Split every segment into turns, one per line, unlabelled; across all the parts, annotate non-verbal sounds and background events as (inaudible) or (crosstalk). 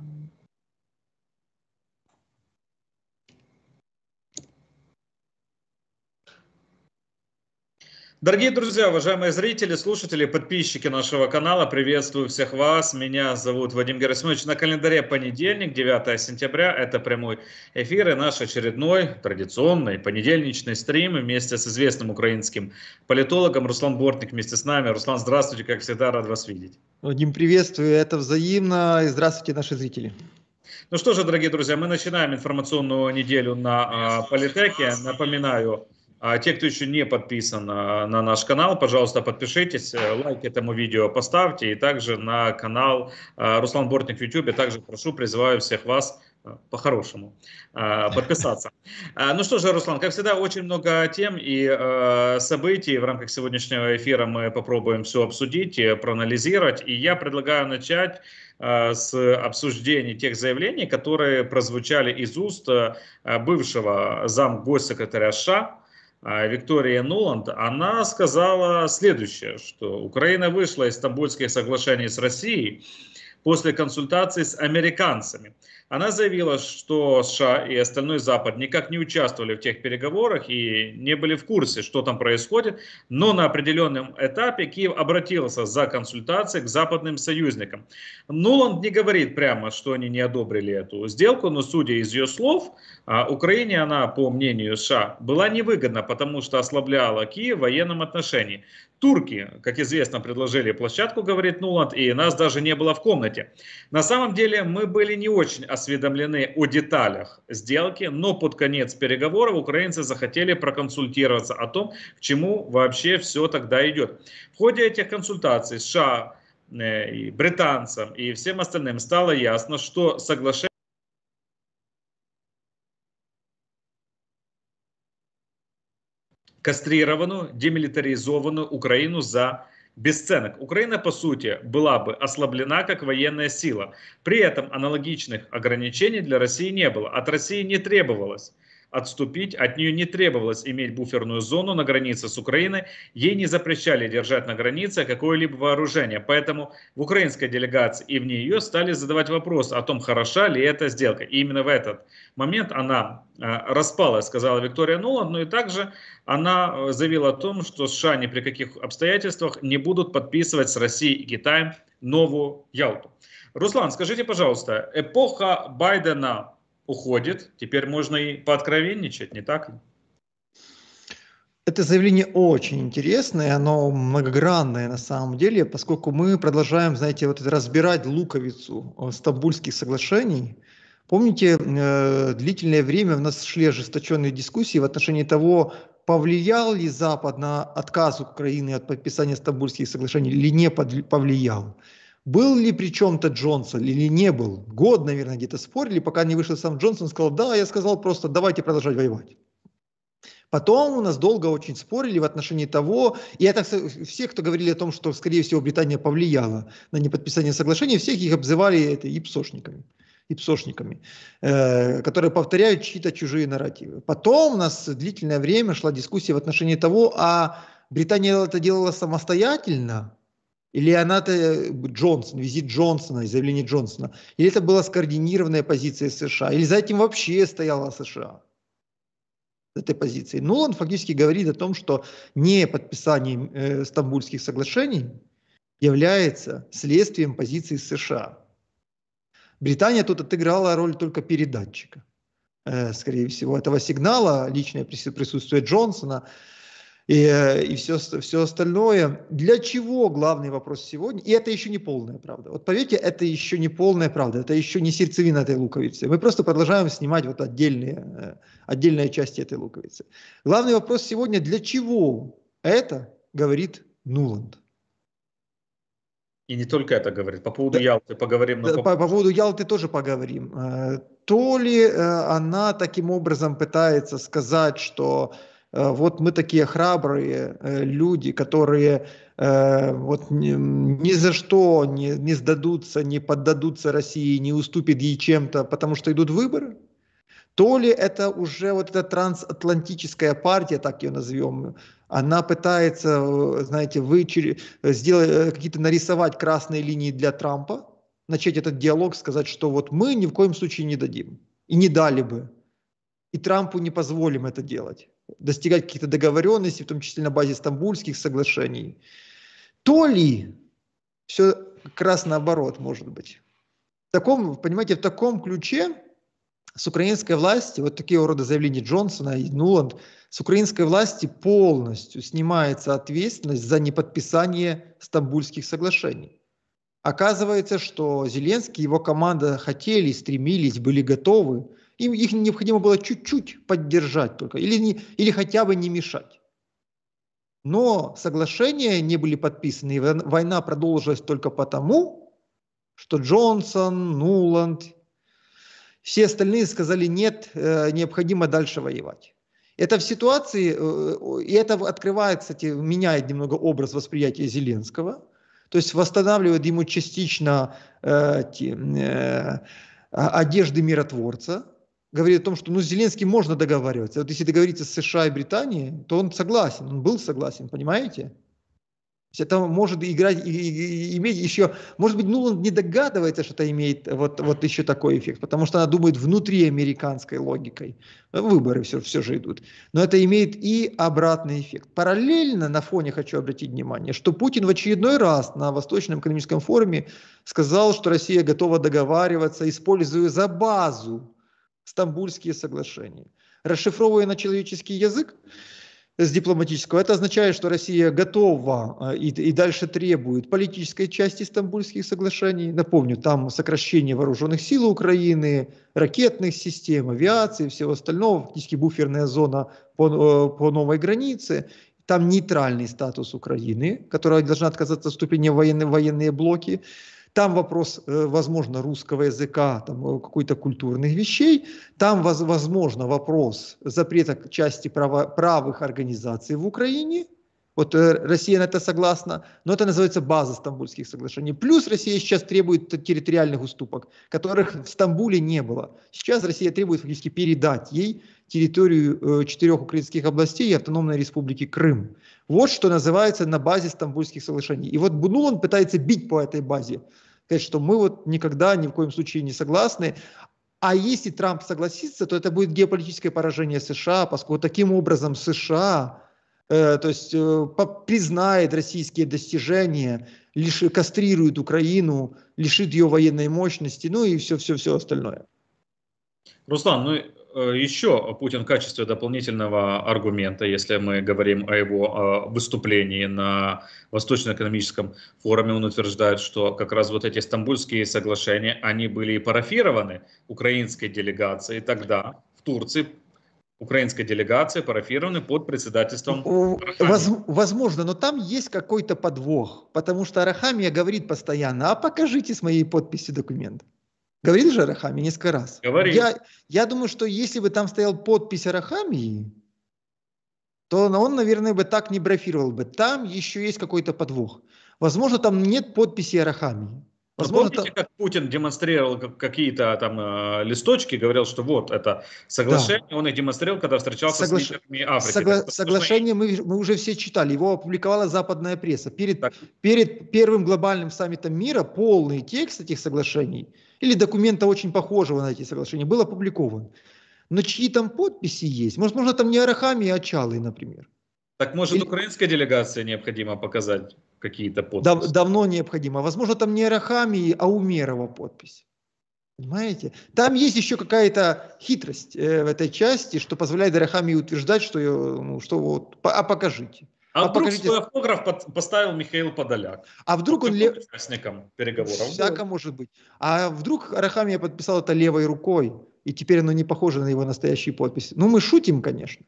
Um, Дорогие друзья, уважаемые зрители, слушатели, подписчики нашего канала, приветствую всех вас. Меня зовут Вадим Герасимович. На календаре понедельник, 9 сентября. Это прямой эфир и наш очередной традиционный понедельничный стрим вместе с известным украинским политологом Руслан Бортник вместе с нами. Руслан, здравствуйте, как всегда, рад вас видеть.
Вадим, приветствую, это взаимно. И здравствуйте, наши зрители.
Ну что же, дорогие друзья, мы начинаем информационную неделю на э, Политеке. Напоминаю, а те, кто еще не подписан а, на наш канал, пожалуйста, подпишитесь, э, лайк этому видео поставьте. И также на канал а, Руслан Бортник в YouTube. Также прошу, призываю всех вас э, по-хорошему а, подписаться. Ну что же, Руслан, как всегда, очень много тем и э, событий. В рамках сегодняшнего эфира мы попробуем все обсудить, проанализировать. И я предлагаю начать с обсуждения тех заявлений, которые прозвучали из уст бывшего зам госсекретаря США а, Виктория Нуланд, она сказала следующее, что Украина вышла из Стамбульских соглашений с Россией, после консультации с американцами. Она заявила, что США и остальной Запад никак не участвовали в тех переговорах и не были в курсе, что там происходит, но на определенном этапе Киев обратился за консультацией к западным союзникам. Нуланд не говорит прямо, что они не одобрили эту сделку, но судя из ее слов, а, Украине она, по мнению США, была невыгодна, потому что ослабляла Киев в военном отношении. Турки, как известно, предложили площадку, говорит Нуланд, и нас даже не было в комнате. На самом деле мы были не очень осведомлены о деталях сделки, но под конец переговоров украинцы захотели проконсультироваться о том, к чему вообще все тогда идет. В ходе этих консультаций США э, и британцам и всем остальным стало ясно, что соглашение кастрированную, демилитаризованную Украину за бесценок. Украина, по сути, была бы ослаблена как военная сила. При этом аналогичных ограничений для России не было. От России не требовалось отступить. От нее не требовалось иметь буферную зону на границе с Украиной. Ей не запрещали держать на границе какое-либо вооружение. Поэтому в украинской делегации и вне ее стали задавать вопрос о том, хороша ли эта сделка. И именно в этот момент она э, распалась, сказала Виктория Нуланд, но ну и также она э, заявила о том, что США ни при каких обстоятельствах не будут подписывать с Россией и Китаем новую Ялту. Руслан, скажите, пожалуйста, эпоха Байдена уходит, теперь можно и пооткровенничать, не так ли?
Это заявление очень интересное, оно многогранное на самом деле, поскольку мы продолжаем, знаете, вот разбирать луковицу э, Стамбульских соглашений. Помните, э, длительное время у нас шли ожесточенные дискуссии в отношении того, повлиял ли Запад на отказ Украины от подписания Стамбульских соглашений или не повлиял был ли при чем-то Джонсон или не был. Год, наверное, где-то спорили, пока не вышел сам Джонсон, сказал, да, я сказал просто, давайте продолжать воевать. Потом у нас долго очень спорили в отношении того, и это все, кто говорили о том, что, скорее всего, Британия повлияла на неподписание соглашения, всех их обзывали это, ипсошниками ипсошниками, э, которые повторяют чьи-то чужие нарративы. Потом у нас длительное время шла дискуссия в отношении того, а Британия это делала самостоятельно или она-то э, Джонсон, визит Джонсона, заявление Джонсона. Или это была скоординированная позиция США. Или за этим вообще стояла США. Этой позиции. Ну, он фактически говорит о том, что не подписание э, Стамбульских соглашений является следствием позиции США. Британия тут отыграла роль только передатчика, э, скорее всего, этого сигнала, личное присутствие Джонсона – и, э, и все, все остальное. Для чего главный вопрос сегодня? И это еще не полная правда. Вот поверьте, это еще не полная правда, это еще не сердцевина этой луковицы. Мы просто продолжаем снимать вот отдельные, э, отдельные части этой луковицы. Главный вопрос сегодня, для чего это говорит Нуланд? И не
только это говорит. По поводу да, Ялты поговорим. Но по... по
поводу Ялты тоже поговорим. Э, то ли она таким образом пытается сказать, что Э, вот мы такие храбрые э, люди, которые э, вот ни, ни за что не, не сдадутся, не поддадутся России, не уступят ей чем-то, потому что идут выборы? То ли это уже вот эта трансатлантическая партия, так ее назовем, она пытается, знаете, вычер... сделать какие-то нарисовать красные линии для Трампа, начать этот диалог, сказать, что вот мы ни в коем случае не дадим и не дали бы, и Трампу не позволим это делать достигать каких-то договоренностей, в том числе на базе стамбульских соглашений, то ли все как раз наоборот может быть. В таком, понимаете, в таком ключе с украинской власти, вот такие рода заявления Джонсона и Нуланд, с украинской власти полностью снимается ответственность за неподписание стамбульских соглашений. Оказывается, что Зеленский и его команда хотели, стремились, были готовы им их необходимо было чуть-чуть поддержать только, или, не, или хотя бы не мешать. Но соглашения не были подписаны, и война продолжилась только потому, что Джонсон, Нуланд, все остальные сказали нет, э, необходимо дальше воевать. Это в ситуации, э, и это открывает, кстати, меняет немного образ восприятия Зеленского, то есть восстанавливает ему частично э, те, э, одежды миротворца, говорит о том, что ну, с Зеленским можно договариваться. Вот если договориться с США и Британией, то он согласен, он был согласен, понимаете? То есть это может играть, и, и, и, иметь еще, может быть, ну он не догадывается, что это имеет вот, вот еще такой эффект, потому что она думает внутри американской логикой. Ну, выборы все, все же идут. Но это имеет и обратный эффект. Параллельно на фоне хочу обратить внимание, что Путин в очередной раз на Восточном экономическом форуме сказал, что Россия готова договариваться, используя за базу Стамбульские соглашения. Расшифровывая на человеческий язык с дипломатического, это означает, что Россия готова э, и, и дальше требует политической части Стамбульских соглашений. Напомню, там сокращение вооруженных сил Украины, ракетных систем, авиации, всего остального, фактически буферная зона по, э, по новой границе там нейтральный статус Украины, которая должна отказаться от вступления в военные, военные блоки. Там вопрос, э, возможно, русского языка, там э, какой-то культурных вещей. Там, возможно, вопрос запрета части право, правых организаций в Украине. Вот э, Россия на это согласна, но это называется база стамбульских соглашений. Плюс Россия сейчас требует территориальных уступок, которых в Стамбуле не было. Сейчас Россия требует фактически передать ей территорию четырех украинских областей и автономной республики Крым. Вот что называется на базе стамбульских соглашений. И вот Бунулан пытается бить по этой базе, сказать, что мы вот никогда ни в коем случае не согласны. А если Трамп согласится, то это будет геополитическое поражение США, поскольку таким образом США э, то есть, э, признает российские достижения, лишь кастрирует Украину, лишит ее военной мощности, ну и все-все-все остальное.
Руслан, ну Э, еще Путин в качестве дополнительного аргумента, если мы говорим о его э, выступлении на Восточно-экономическом форуме, он утверждает, что как раз вот эти стамбульские соглашения, они были и парафированы украинской делегацией тогда в Турции, украинской делегации парафированы под председательством
Воз, Возможно, но там есть какой-то подвох, потому что Арахамия говорит постоянно, а покажите с моей подписью документ. Говорил же Арахами несколько раз. Говорил. Я, я думаю, что если бы там стоял подпись Рахамии, то он, наверное, бы так не брафировал бы. Там еще есть какой-то подвох. Возможно, там нет подписи Рахамии. Возможно,
Помните, это... как Путин демонстрировал какие-то там э, листочки, говорил, что вот это соглашение, да. он их демонстрировал, когда встречался Соглаш... с лидерами Африки. Согла... Потому,
соглашение мы, мы уже все читали, его опубликовала западная пресса. Перед, перед первым глобальным саммитом мира полный текст этих соглашений – или документа очень похожего на эти соглашения, был опубликован. Но чьи там подписи есть? Может, можно там не Арахами, а Чалы, например.
Так может или... украинская делегация необходимо показать какие-то подписи? Дав
давно необходимо. А возможно, там не Арахами, а Умерова подпись. Понимаете? Там есть еще какая-то хитрость э, в этой части, что позволяет Арахами утверждать, что, э, ну, что вот, а покажите.
А, а вдруг покажите... свой автограф под, поставил Михаил Подоляк? А вдруг он... Лев... Участником переговоров. Всяко
может быть. А вдруг Арахамия подписал это левой рукой, и теперь оно не похоже на его настоящие подписи? Ну, мы шутим, конечно.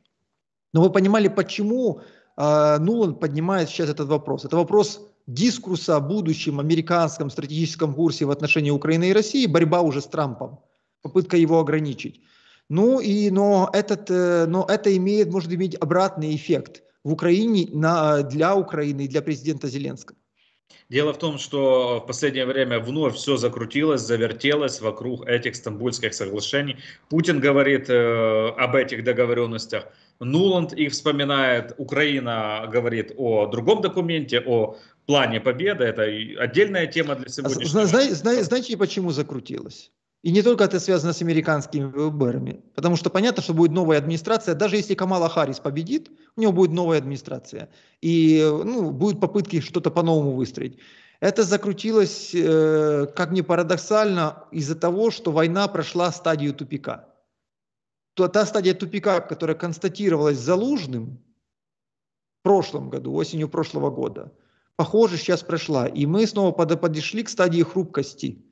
Но вы понимали, почему э, Нулан поднимает сейчас этот вопрос. Это вопрос дискурса о будущем американском стратегическом курсе в отношении Украины и России, борьба уже с Трампом, попытка его ограничить. Ну и, но, этот, э, но это имеет, может иметь обратный эффект в Украине на, для Украины и для президента Зеленского?
Дело в том, что в последнее время вновь все закрутилось, завертелось вокруг этих стамбульских соглашений. Путин говорит э, об этих договоренностях, Нуланд их вспоминает, Украина говорит о другом документе, о плане победы. Это отдельная тема для
а сегодняшнего. Зна- зна- знаете, почему закрутилось? И не только это связано с американскими выборами. Потому что понятно, что будет новая администрация. Даже если Камала Харрис победит, у него будет новая администрация. И ну, будут попытки что-то по-новому выстроить. Это закрутилось, э, как ни парадоксально, из-за того, что война прошла стадию тупика. То, та стадия тупика, которая констатировалась залужным в прошлом году, осенью прошлого года, похоже, сейчас прошла. И мы снова подошли к стадии хрупкости –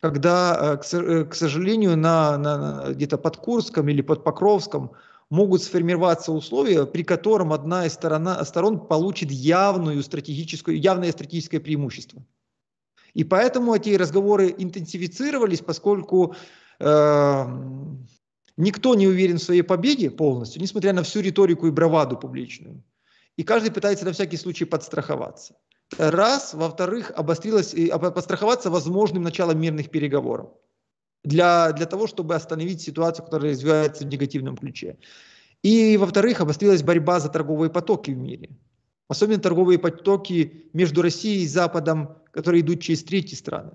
когда, э, э, к сожалению, на, на, где-то под Курском или под Покровском могут сформироваться условия, при котором одна из сторона, сторон получит явную стратегическую, явное стратегическое преимущество. И поэтому эти разговоры интенсифицировались, поскольку э, никто не уверен в своей победе полностью, несмотря на всю риторику и браваду публичную. И каждый пытается на всякий случай подстраховаться. Раз. Во-вторых, обострилось, и подстраховаться возможным началом мирных переговоров для, для того, чтобы остановить ситуацию, которая развивается в негативном ключе. И, во-вторых, обострилась борьба за торговые потоки в мире. Особенно торговые потоки между Россией и Западом, которые идут через третьи страны.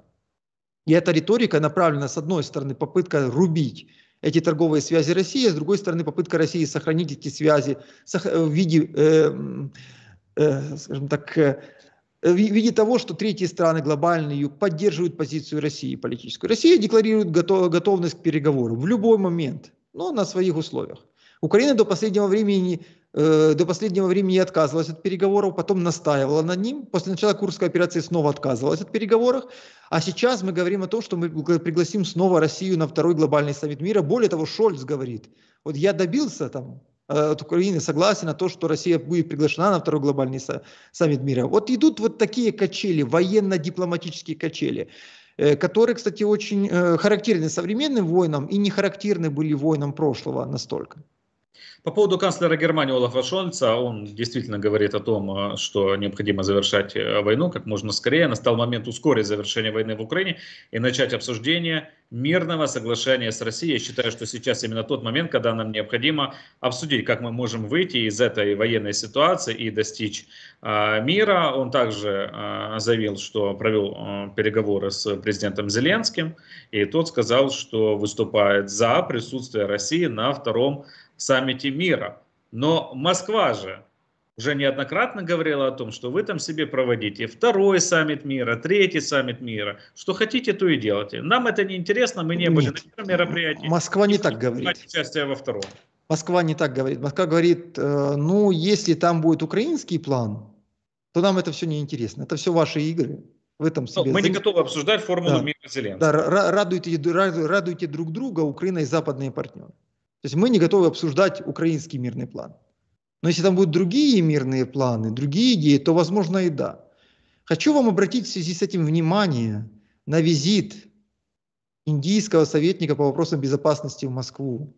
И эта риторика направлена, с одной стороны, попытка рубить эти торговые связи России, а с другой стороны, попытка России сохранить эти связи э, в виде, э, э, скажем так, э, Э, в виде того, что третьи страны, глобальный юг, поддерживают позицию России политическую. Россия декларирует готов, готовность к переговорам в любой момент, но на своих условиях. Украина до последнего времени э, до последнего времени отказывалась от переговоров, потом настаивала над ним. После начала Курской операции снова отказывалась от переговоров. А сейчас мы говорим о том, что мы пригласим снова Россию на второй глобальный саммит мира. Более того, Шольц говорит, вот я добился там Э, от Украины согласен на то, что Россия будет приглашена на второй глобальный саммит мира. Вот идут вот такие качели, военно-дипломатические качели э, которые, кстати, очень э, характерны современным войнам и не характерны были войнам прошлого настолько.
По поводу канцлера Германии Олафа Шольца, он действительно говорит о том, э, что необходимо завершать э, войну как можно скорее. Настал момент ускорить завершение войны в Украине и начать обсуждение мирного соглашения с Россией. Я считаю, что сейчас именно тот момент, когда нам необходимо обсудить, как мы можем выйти из этой военной ситуации и достичь э, мира. Он также э, заявил, что провел э, переговоры с президентом Зеленским, и тот сказал, что выступает за присутствие России на втором саммите мира. Но Москва же уже неоднократно говорила о том, что вы там себе проводите второй саммит мира, третий саммит мира. Что хотите, то и делайте. Нам это не интересно, мы не Нет. были на первом мероприятии. Москва не так говорит. Участие во втором.
Москва не так говорит. Москва говорит, э, ну, если там будет украинский план, то нам это все не интересно. Это все ваши игры. В этом ну, себе. Но мы не готовы
обсуждать формулу да. мира Зеленского.
Да, радуйте, радуйте друг друга, Украина и западные партнеры. То есть мы не готовы обсуждать украинский мирный план. Но если там будут другие мирные планы, другие идеи, то, возможно, и да. Хочу вам обратить в связи с этим внимание на визит индийского советника по вопросам безопасности в Москву.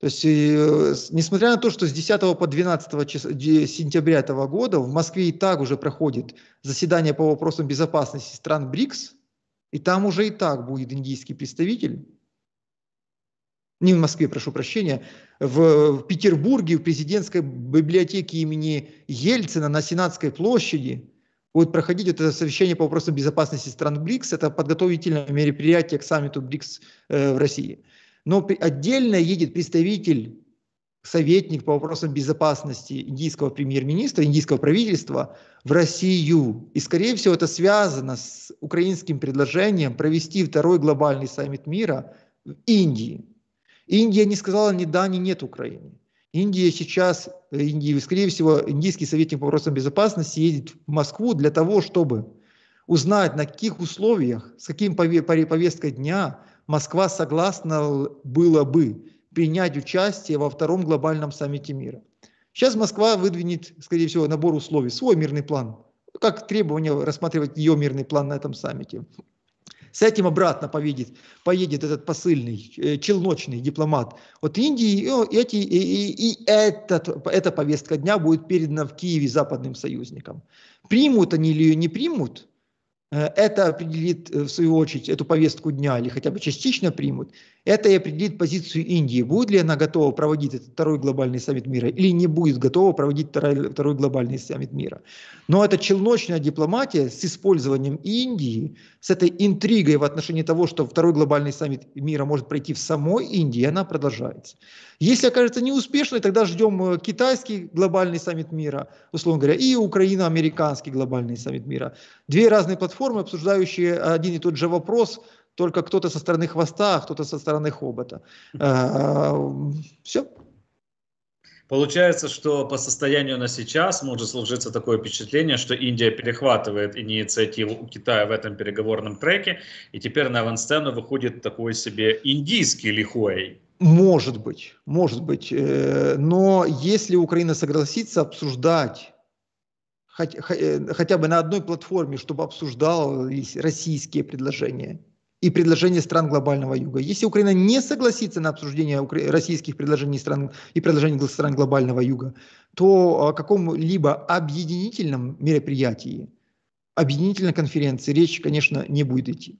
То есть, э, несмотря на то, что с 10 по 12 сентября этого года в Москве и так уже проходит заседание по вопросам безопасности стран БРИКС, и там уже и так будет индийский представитель, не в Москве, прошу прощения, в Петербурге, в президентской библиотеке имени Ельцина на Сенатской площади будет проходить это совещание по вопросам безопасности стран БРИКС. Это подготовительное мероприятие к саммиту БРИКС э, в России. Но отдельно едет представитель, советник по вопросам безопасности индийского премьер-министра, индийского правительства в Россию. И, скорее всего, это связано с украинским предложением провести второй глобальный саммит мира в Индии Индия не сказала ни да, ни нет Украине. Индия сейчас, э, Индия, скорее всего, индийский советник по вопросам безопасности едет в Москву для того, чтобы узнать, на каких условиях, с каким повесткой дня Москва согласна была бы принять участие во втором глобальном саммите мира. Сейчас Москва выдвинет, скорее всего, набор условий, свой мирный план, как требование рассматривать ее мирный план на этом саммите. С этим обратно поедет, поедет этот посыльный, э, челночный дипломат от Индии, и, эти, и, и, и этот, эта повестка дня будет передана в Киеве западным союзникам. Примут они или ее не примут, э, это определит, э, в свою очередь, эту повестку дня, или хотя бы частично примут, это и определит позицию Индии. Будет ли она готова проводить этот второй глобальный саммит мира или не будет готова проводить второй, второй глобальный саммит мира. Но эта челночная дипломатия с использованием Индии, с этой интригой в отношении того, что второй глобальный саммит мира может пройти в самой Индии, она продолжается. Если окажется неуспешной, тогда ждем э, китайский глобальный саммит мира, условно говоря, и украино-американский глобальный саммит мира. Две разные платформы, обсуждающие один и тот же вопрос – только кто-то со стороны хвоста, а кто-то со стороны хобота. Э, Все.
Получается, что по состоянию на сейчас может сложиться такое впечатление, что Индия перехватывает инициативу у Китая в этом переговорном треке, и теперь на авансцену выходит такой себе индийский лихой.
Может быть, может быть. Э, но если Украина согласится обсуждать э, хотя бы на одной платформе, чтобы обсуждались российские предложения, и предложения стран глобального юга. Если Украина не согласится на обсуждение российских предложений стран и предложений стран глобального юга, то о а, каком-либо объединительном мероприятии, объединительной конференции речь, конечно, не будет идти.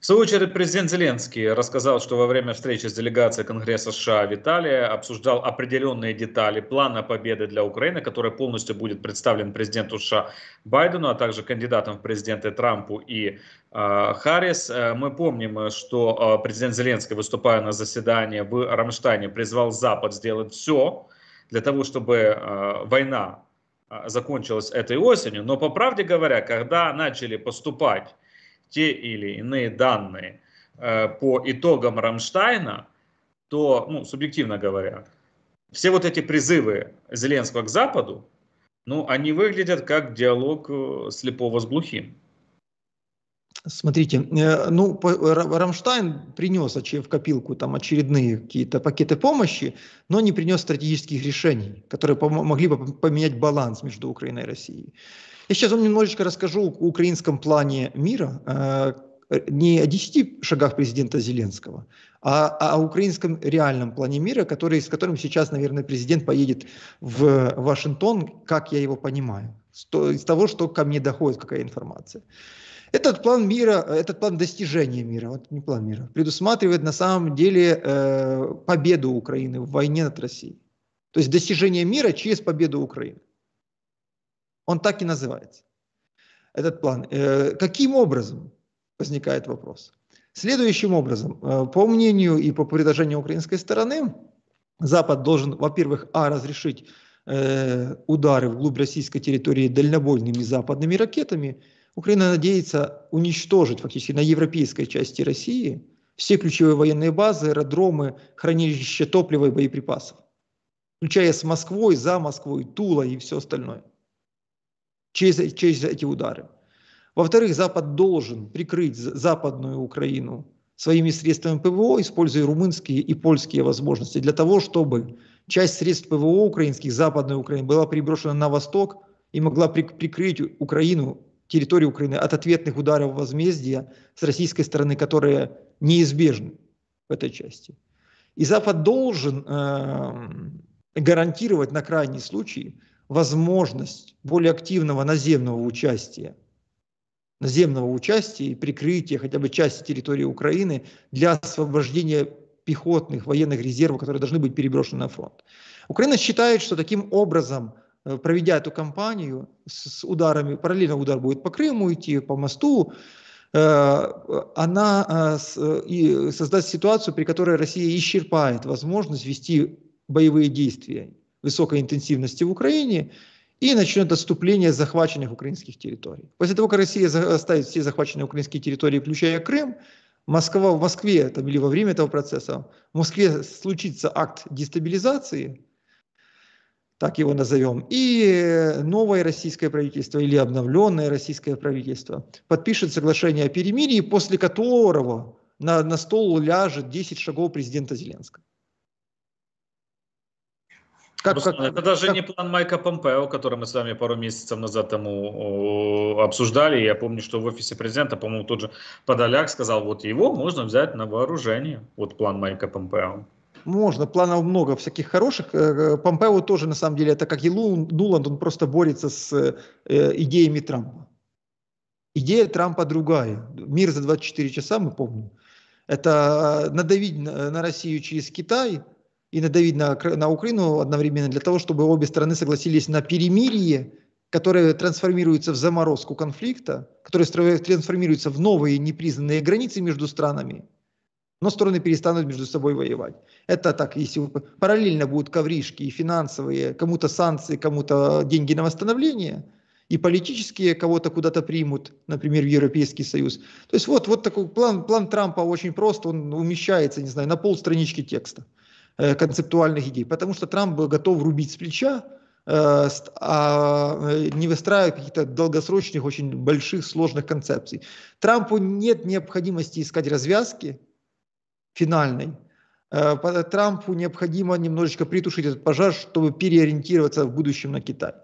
В свою очередь, президент Зеленский рассказал, что во время встречи с делегацией Конгресса США в Италии обсуждал определенные детали плана победы для Украины, который полностью будет представлен президенту США Байдену, а также кандидатам в президенты Трампу и э, Харрис. Э, мы помним, что э, президент Зеленский, выступая на заседании в Рамштайне, призвал Запад сделать все для того, чтобы э, война э, закончилась этой осенью. Но по правде говоря, когда начали поступать те или иные данные э, по итогам Рамштайна, то, ну, субъективно говоря, все вот эти призывы Зеленского к Западу, ну, они выглядят как диалог э, слепого с глухим.
Смотрите, э, ну, Рамштайн принес в копилку там очередные какие-то пакеты помощи, но не принес стратегических решений, которые могли бы поменять баланс между Украиной и Россией. Я сейчас вам немножечко расскажу о украинском плане мира, э, не о 10 шагах президента Зеленского, а, а о украинском реальном плане мира, который, с которым сейчас, наверное, президент поедет в Вашингтон, как я его понимаю, из того, что ко мне доходит, какая информация. Этот план мира, этот план достижения мира, вот не план мира, предусматривает на самом деле э, победу Украины в войне над Россией. То есть достижение мира через победу Украины. Он так и называется, этот план. Э, каким образом, возникает вопрос. Следующим образом, э, по мнению и по предложению украинской стороны, Запад должен, во-первых, а, разрешить э, удары вглубь российской территории дальнобойными западными ракетами. Украина надеется уничтожить фактически на европейской части России все ключевые военные базы, аэродромы, хранилища топлива и боеприпасов, включая с Москвой, за Москвой, Тула и все остальное через, через эти удары. Во-вторых, Запад должен прикрыть западную Украину своими средствами ПВО, используя румынские и польские возможности, для того, чтобы часть средств ПВО украинских, западной Украины, была переброшена на восток и могла прикрыть Украину, территорию Украины от ответных ударов возмездия с российской стороны, которые неизбежны в этой части. И Запад должен э, гарантировать на крайний случай возможность более активного наземного участия, наземного участия и прикрытия хотя бы части территории Украины для освобождения пехотных военных резервов, которые должны быть переброшены на фронт. Украина считает, что таким образом, э, проведя эту кампанию с, ударами, параллельно удар будет по Крыму идти, по мосту, э, она э, создаст ситуацию, при которой Россия исчерпает возможность вести боевые действия высокой интенсивности в Украине и начнет отступление захваченных украинских территорий. После того, как Россия оставит все захваченные украинские территории, включая Крым, Москва в Москве там, или во время этого процесса, в Москве случится акт дестабилизации, так его назовем, и новое российское правительство или обновленное российское правительство подпишет соглашение о перемирии, после которого на, на стол ляжет 10 шагов президента Зеленского. Как, как, это даже как... не
план Майка Помпео, который мы с вами пару месяцев назад тому обсуждали. Я помню, что в офисе президента, по-моему, тот же Подоляк сказал, вот его можно взять на вооружение. Вот план Майка Помпео.
Можно, планов много всяких хороших. Э, э, Помпео тоже, на самом деле, это как и Нуланд, он просто борется с э, идеями Трампа. Идея Трампа другая. Мир за 24 часа, мы помним. Это надавить на Россию через Китай – и надавить на, на Украину одновременно для того, чтобы обе стороны согласились на перемирие, которое трансформируется в заморозку конфликта, которое трансформируется в новые непризнанные границы между странами, но стороны перестанут между собой воевать. Это так, если параллельно будут ковришки и финансовые, кому-то санкции, кому-то деньги на восстановление, и политические кого-то куда-то примут, например, в Европейский Союз. То есть вот, вот такой план, план Трампа очень прост, он умещается, не знаю, на пол полстранички текста. Э, концептуальных идей, потому что Трамп был готов рубить с плеча, э, а э, не выстраивая каких-то долгосрочных, очень больших, сложных концепций. Трампу нет необходимости искать развязки финальной. Трампу необходимо немножечко притушить этот пожар, чтобы переориентироваться в будущем на Китай.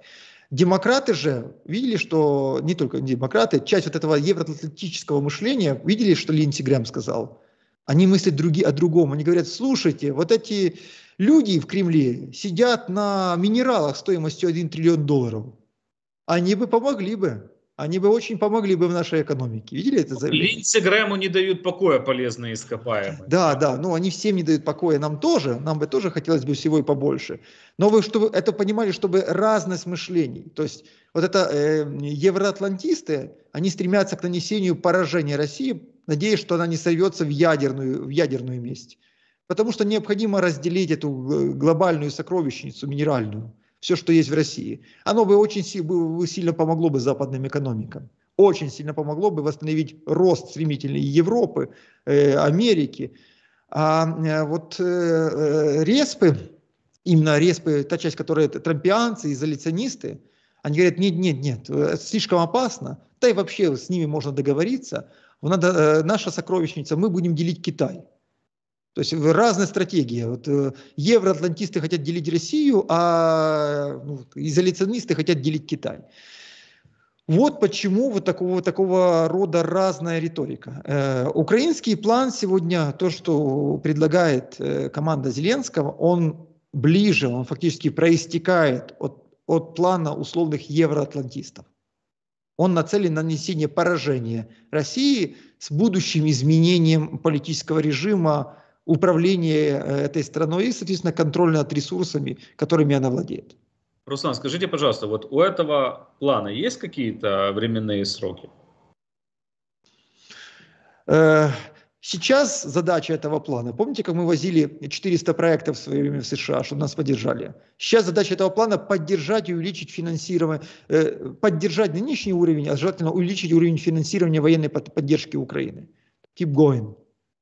Демократы же видели, что не только демократы, часть вот этого евроатлантического мышления видели, что Линдси Грэм сказал. Они мыслят други, о другом. Они говорят, слушайте, вот эти люди в Кремле сидят на минералах стоимостью 1 триллион долларов. Они бы помогли бы. Они бы очень помогли бы в нашей экономике. Видели это заявление?
Линцегрэму не дают покоя полезные ископаемые.
Да, да. Ну, они всем не дают покоя. Нам тоже. Нам бы тоже хотелось бы всего и побольше. Но вы чтобы это понимали, чтобы разность мышлений. То есть вот это э, евроатлантисты, они стремятся к нанесению поражения России надеясь, что она не сольется в ядерную, в ядерную месть. Потому что необходимо разделить эту э, глобальную сокровищницу минеральную, все, что есть в России. Оно бы очень сильно помогло бы западным экономикам. Очень сильно помогло бы восстановить рост стремительной Европы, э, Америки. А э, вот респы, именно респы, та часть, которая трампианцы, изоляционисты, они говорят, нет, нет, нет, слишком опасно, да и вообще с ними можно договориться – надо, э, наша сокровищница, мы будем делить Китай. То есть разные стратегии. Вот, э, евроатлантисты хотят делить Россию, а ну, изоляционисты хотят делить Китай. Вот почему вот такого, такого рода разная риторика. Э, украинский план сегодня, то, что предлагает э, команда Зеленского, он ближе, он фактически проистекает от, от плана условных евроатлантистов. Он нацелен на нанесение поражения России с будущим изменением политического режима, управления э, этой страной и, соответственно, контроль над ресурсами, которыми она владеет.
Руслан, скажите, пожалуйста, вот у этого плана есть какие-то временные сроки?
Э, Сейчас задача этого плана, помните, как мы возили 400 проектов в свое время в США, чтобы нас поддержали? Сейчас задача этого плана поддержать и увеличить финансирование, э, поддержать нынешний уровень, а желательно увеличить уровень финансирования военной поддержки Украины. Keep going.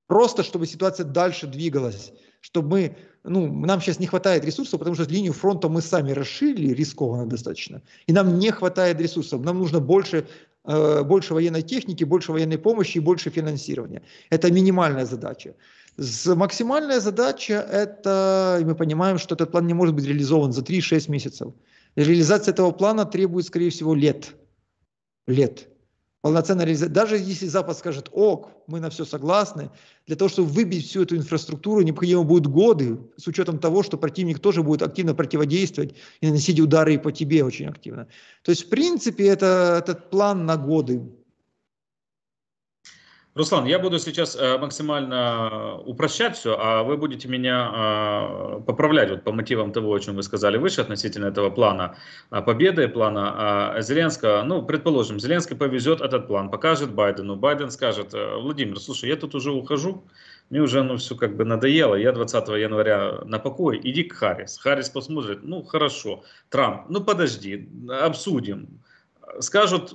Просто, чтобы ситуация дальше двигалась, чтобы мы, ну, нам сейчас не хватает ресурсов, потому что линию фронта мы сами расширили рискованно достаточно, и нам не хватает ресурсов, нам нужно больше Э, больше военной техники, больше военной помощи и больше финансирования. Это минимальная задача. Максимальная задача – это, мы понимаем, что этот план не может быть реализован за 3-6 месяцев. Реализация этого плана требует, скорее всего, лет. Лет полноценная реализовать. Даже если Запад скажет, ок, мы на все согласны, для того, чтобы выбить всю эту инфраструктуру, необходимо будут годы, с учетом того, что противник тоже будет активно противодействовать и наносить удары и по тебе очень активно. То есть, в принципе, это, этот план на годы.
Руслан, я буду сейчас э, максимально упрощать все, а вы будете меня э, поправлять вот по мотивам того, о чем вы сказали выше относительно этого плана э, победы, плана Зеленского. Ну, предположим, Зеленский повезет этот план, покажет Байдену. Байден скажет, Владимир, слушай, я тут уже ухожу, мне уже ну все как бы надоело, я 20 января на покой, иди к Харрис. Харрис посмотрит, ну хорошо, Трамп, ну подожди, обсудим. Скажут,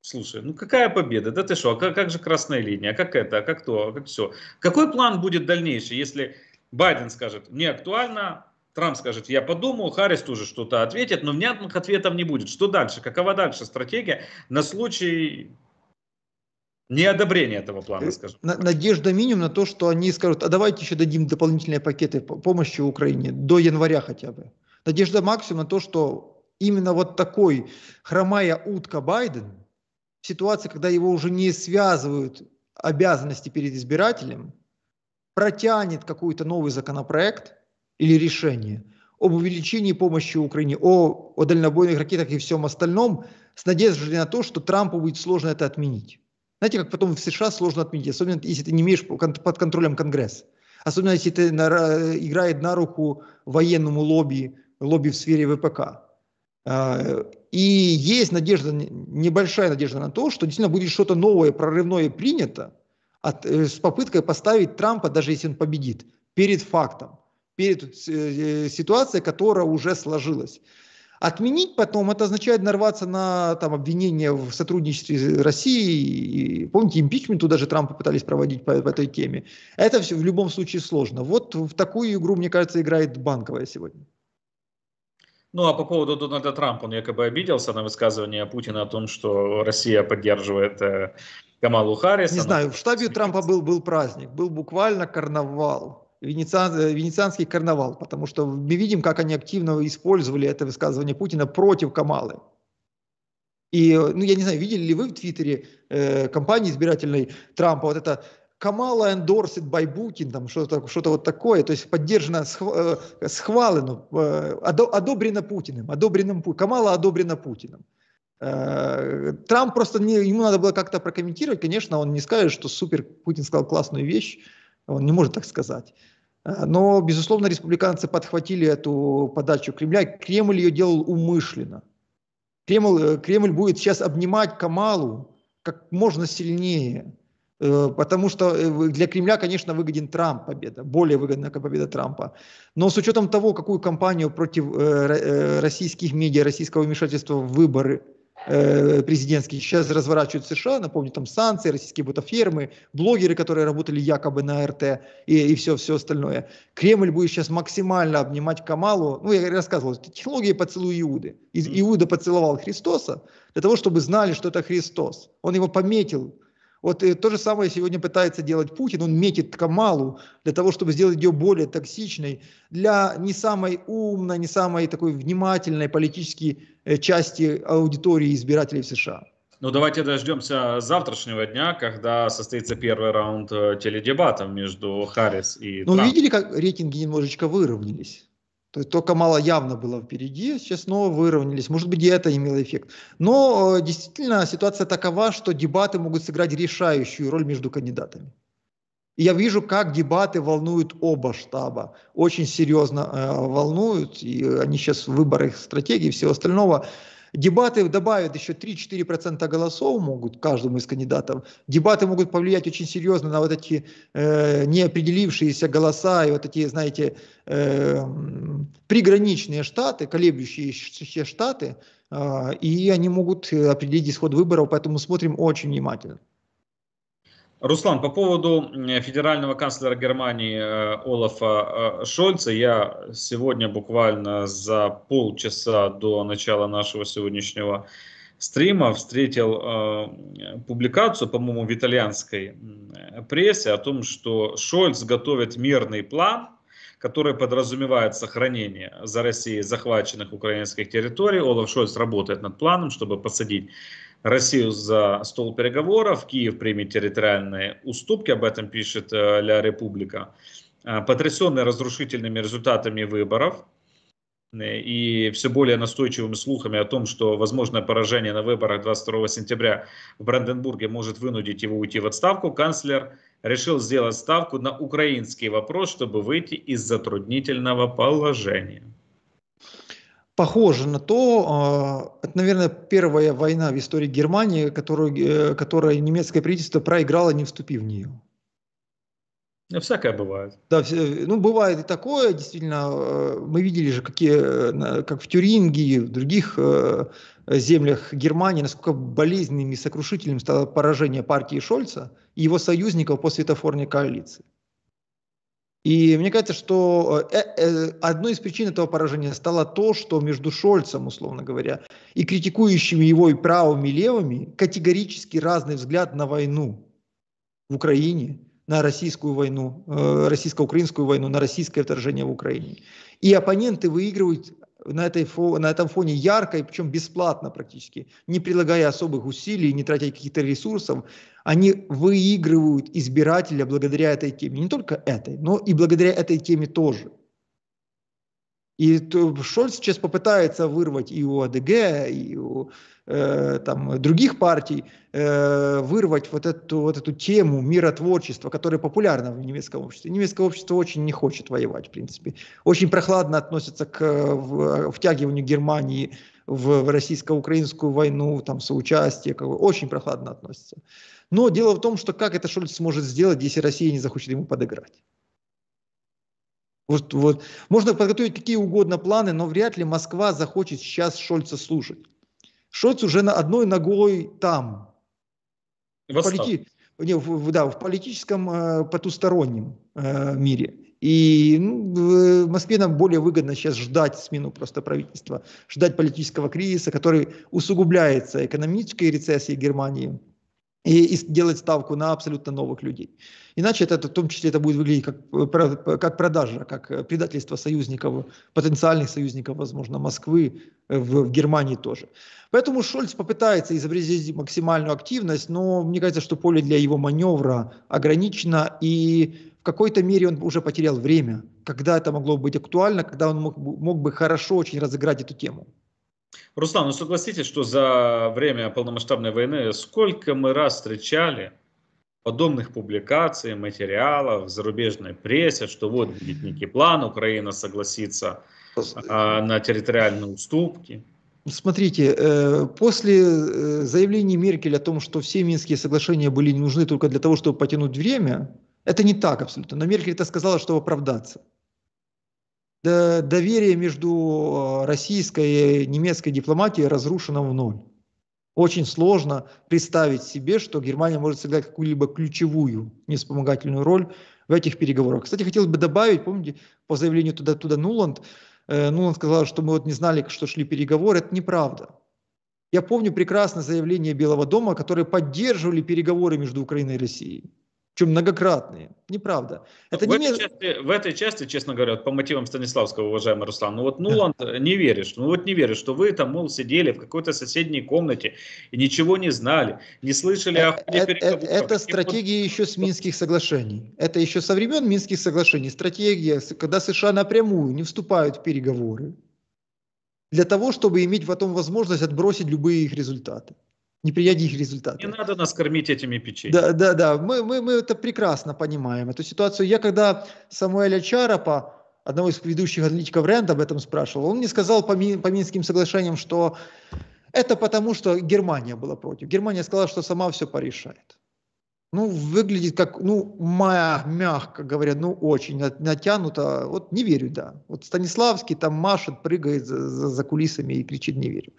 Слушай, ну какая победа? Да ты что, а как, как же красная линия? А как это? А как то? А как все? Какой план будет дальнейший, если Байден скажет, не актуально, Трамп скажет, я подумаю, Харрис тоже что-то ответит, но внятных ответов не будет. Что дальше? Какова дальше стратегия на случай неодобрения этого плана, э, скажем.
Надежда минимум на то, что они скажут, а давайте еще дадим дополнительные пакеты помощи Украине до января хотя бы. Надежда максимум на то, что именно вот такой хромая утка Байден – в ситуации, когда его уже не связывают обязанности перед избирателем, протянет какой-то новый законопроект или решение об увеличении помощи Украине, о, о дальнобойных ракетах и всем остальном, с надеждой на то, что Трампу будет сложно это отменить. Знаете, как потом в США сложно отменить, особенно если ты не имеешь под контролем Конгресс. Особенно если это играет на руку военному лобби, лобби в сфере ВПК. Э, и есть надежда, небольшая надежда на то, что действительно будет что-то новое, прорывное принято от, э, с попыткой поставить Трампа, даже если он победит, перед фактом, перед э, ситуацией, которая уже сложилась. Отменить потом, это означает нарваться на там, обвинения в сотрудничестве России. И, помните, импичменту даже Трампа пытались проводить по, по этой теме. Это все в любом случае сложно. Вот в такую игру, мне кажется, играет банковая сегодня.
Ну, а по поводу Дональда Трампа, он якобы обиделся на высказывание Путина о том, что Россия поддерживает э,
Камалу Харрис. Не ну, знаю, в штабе Трампа был, был праздник, был буквально карнавал. Венециан, э, венецианский карнавал, потому что мы видим, как они активно использовали это высказывание Путина против Камалы. И, э, ну, я не знаю, видели ли вы в Твиттере э, кампании избирательной Трампа вот это Камала эндорсит Байбукин, там что-то что вот такое, то есть поддержано, э, схвалено, ну, э, одобрено Путиным, одобренным, Камала одобрена Путиным. Э, Трамп просто, не, ему надо было как-то прокомментировать, конечно, он не скажет, что супер, Путин сказал классную вещь, он не может так сказать. Но, безусловно, республиканцы подхватили эту подачу Кремля, Кремль ее делал умышленно. Кремль, Кремль будет сейчас обнимать Камалу как можно сильнее – Э, потому что э, для Кремля, конечно, выгоден Трамп победа, более выгодна как победа Трампа. Но с учетом того, какую кампанию против э, российских медиа, российского вмешательства в выборы президентские сейчас разворачивают США, напомню, там санкции, российские бутафермы, блогеры, которые работали якобы на РТ и, и все, все остальное. Кремль будет сейчас максимально обнимать Камалу, ну, я рассказывал, технологии поцелуй Иуды. Иуда поцеловал Христоса для того, чтобы знали, что это Христос. Он его пометил вот и э, то же самое сегодня пытается делать Путин. Он метит Камалу для того, чтобы сделать ее более токсичной для не самой умной, не самой такой внимательной политической э, части аудитории избирателей в США.
Ну, давайте дождемся завтрашнего дня, когда состоится первый раунд э, теледебата между Харрис и Ну, Трамп. видели,
как рейтинги немножечко выровнялись? То есть только мало явно было впереди, сейчас снова выровнялись. Может быть, и это имело эффект. Но э, действительно ситуация такова, что дебаты могут сыграть решающую роль между кандидатами. И я вижу, как дебаты волнуют оба штаба. Очень серьезно э, волнуют. И они сейчас в выборах стратегии и всего остального. Дебаты добавят еще 3-4% голосов могут каждому из кандидатов. Дебаты могут повлиять очень серьезно на вот эти э, неопределившиеся голоса и вот эти, знаете, э, приграничные штаты, колеблющиеся штаты, э, и они могут э, определить исход выборов, поэтому смотрим очень внимательно.
Руслан, по поводу федерального канцлера Германии э, Олафа э, Шольца, я сегодня буквально за полчаса до начала нашего сегодняшнего стрима встретил э, публикацию, по-моему, в итальянской прессе о том, что Шольц готовит мирный план, который подразумевает сохранение за Россией захваченных украинских территорий. Олаф Шольц работает над планом, чтобы посадить Россию за стол переговоров, Киев примет территориальные уступки, об этом пишет э, Ля Република, э, потрясенный разрушительными результатами выборов э, и все более настойчивыми слухами о том, что возможное поражение на выборах 22 сентября в Бранденбурге может вынудить его уйти в отставку, канцлер решил сделать ставку на украинский вопрос, чтобы выйти из затруднительного положения
похоже на то, а, это, наверное, первая война в истории Германии, которую, э, которая немецкое правительство проиграло, не вступив в нее.
Ну, всякое бывает.
Да, э, ну, бывает и такое, действительно, э, мы видели же, какие, как в Тюрингии, в других землях Германии, насколько болезненным и сокрушительным стало поражение партии Шольца и его союзников после светофорной коалиции. И мне кажется, что э, э, э, одной из причин этого поражения стало то, что между Шольцем, условно говоря, и критикующими его и правыми, и левыми категорически разный взгляд на войну в Украине, на российскую войну, российско-украинскую войну, на российское вторжение в Украине. И оппоненты выигрывают на, этой фо, на этом фоне ярко и причем бесплатно практически, не прилагая особых усилий, не тратя каких-то ресурсов, они выигрывают избирателя благодаря этой теме. Не только этой, но и благодаря этой теме тоже. И Шольц сейчас попытается вырвать и у АДГ, и у э, там, других партий, э, вырвать вот эту, вот эту тему миротворчества, которая популярна в немецком обществе. Немецкое общество очень не хочет воевать, в принципе. Очень прохладно относится к втягиванию Германии в, в российско-украинскую войну, там, соучастие, как бы, очень прохладно относится. Но дело в том, что как это Шольц сможет сделать, если Россия не захочет ему подыграть? Вот, вот. Можно подготовить какие угодно планы, но вряд ли Москва захочет сейчас Шольца слушать. Шольц уже на одной ногой там. Полити... Не, в, да, в политическом э, потустороннем э, мире. И ну, в Москве нам более выгодно сейчас ждать смену просто правительства, ждать политического кризиса, который усугубляется экономической рецессией Германии, и, и делать ставку на абсолютно новых людей. Иначе это, в том числе это будет выглядеть как, э, как продажа, как э, предательство союзников, потенциальных союзников, возможно, Москвы, э, в, в Германии тоже. Поэтому Шольц попытается изобразить максимальную активность, но мне кажется, что поле для его маневра ограничено, и в какой-то мере он уже потерял время, когда это могло быть актуально, когда он мог, мог бы хорошо очень разыграть эту тему.
Руслан, ну согласитесь, что за время полномасштабной войны сколько мы раз встречали подобных публикаций, материалов в зарубежной прессе, что вот будет некий план, Украина согласится э, на территориальные
уступки. Смотрите, э, после э, заявления Меркель о том, что все Минские соглашения были не нужны только для того, чтобы потянуть время, это не так абсолютно. Но Меркель это сказала, чтобы оправдаться доверие между э, российской и немецкой дипломатией разрушено в ноль. Очень сложно представить себе, что Германия может сыграть какую-либо ключевую неспомогательную роль в этих переговорах. Кстати, хотел бы добавить, помните, по заявлению туда-туда Нуланд, э, Нуланд сказал, что мы вот не знали, что шли переговоры. Это неправда. Я помню прекрасное заявление Белого дома, которые поддерживали переговоры между Украиной и Россией чем многократные. Неправда. Это в, не этой мер...
части, в этой части, честно говоря, по мотивам Станиславского, уважаемый Руслан, ну вот Нуланд не веришь, ну вот не веришь, что вы там, мол, сидели в какой-то соседней комнате и ничего не знали, не слышали э, о ходе
Это, э, это стратегия еще с Минских соглашений. Это еще со времен Минских соглашений. Стратегия, когда США напрямую не вступают в переговоры, для того, чтобы иметь потом возможность отбросить любые их результаты неприятных результатов.
Не надо нас кормить этими печеньями.
Да, да, да. Мы, мы, мы это прекрасно понимаем, эту ситуацию. Я когда Самуэля Чарапа, одного из ведущих аналитиков Рент, об этом спрашивал, он мне сказал по, ми, по Минским соглашениям, что это потому, что Германия была против. Германия сказала, что сама все порешает. Ну, выглядит как, ну, моя, мягко говоря, ну, очень натянуто. Вот не верю, да. Вот Станиславский там машет, прыгает за, за, за кулисами и кричит «не верю».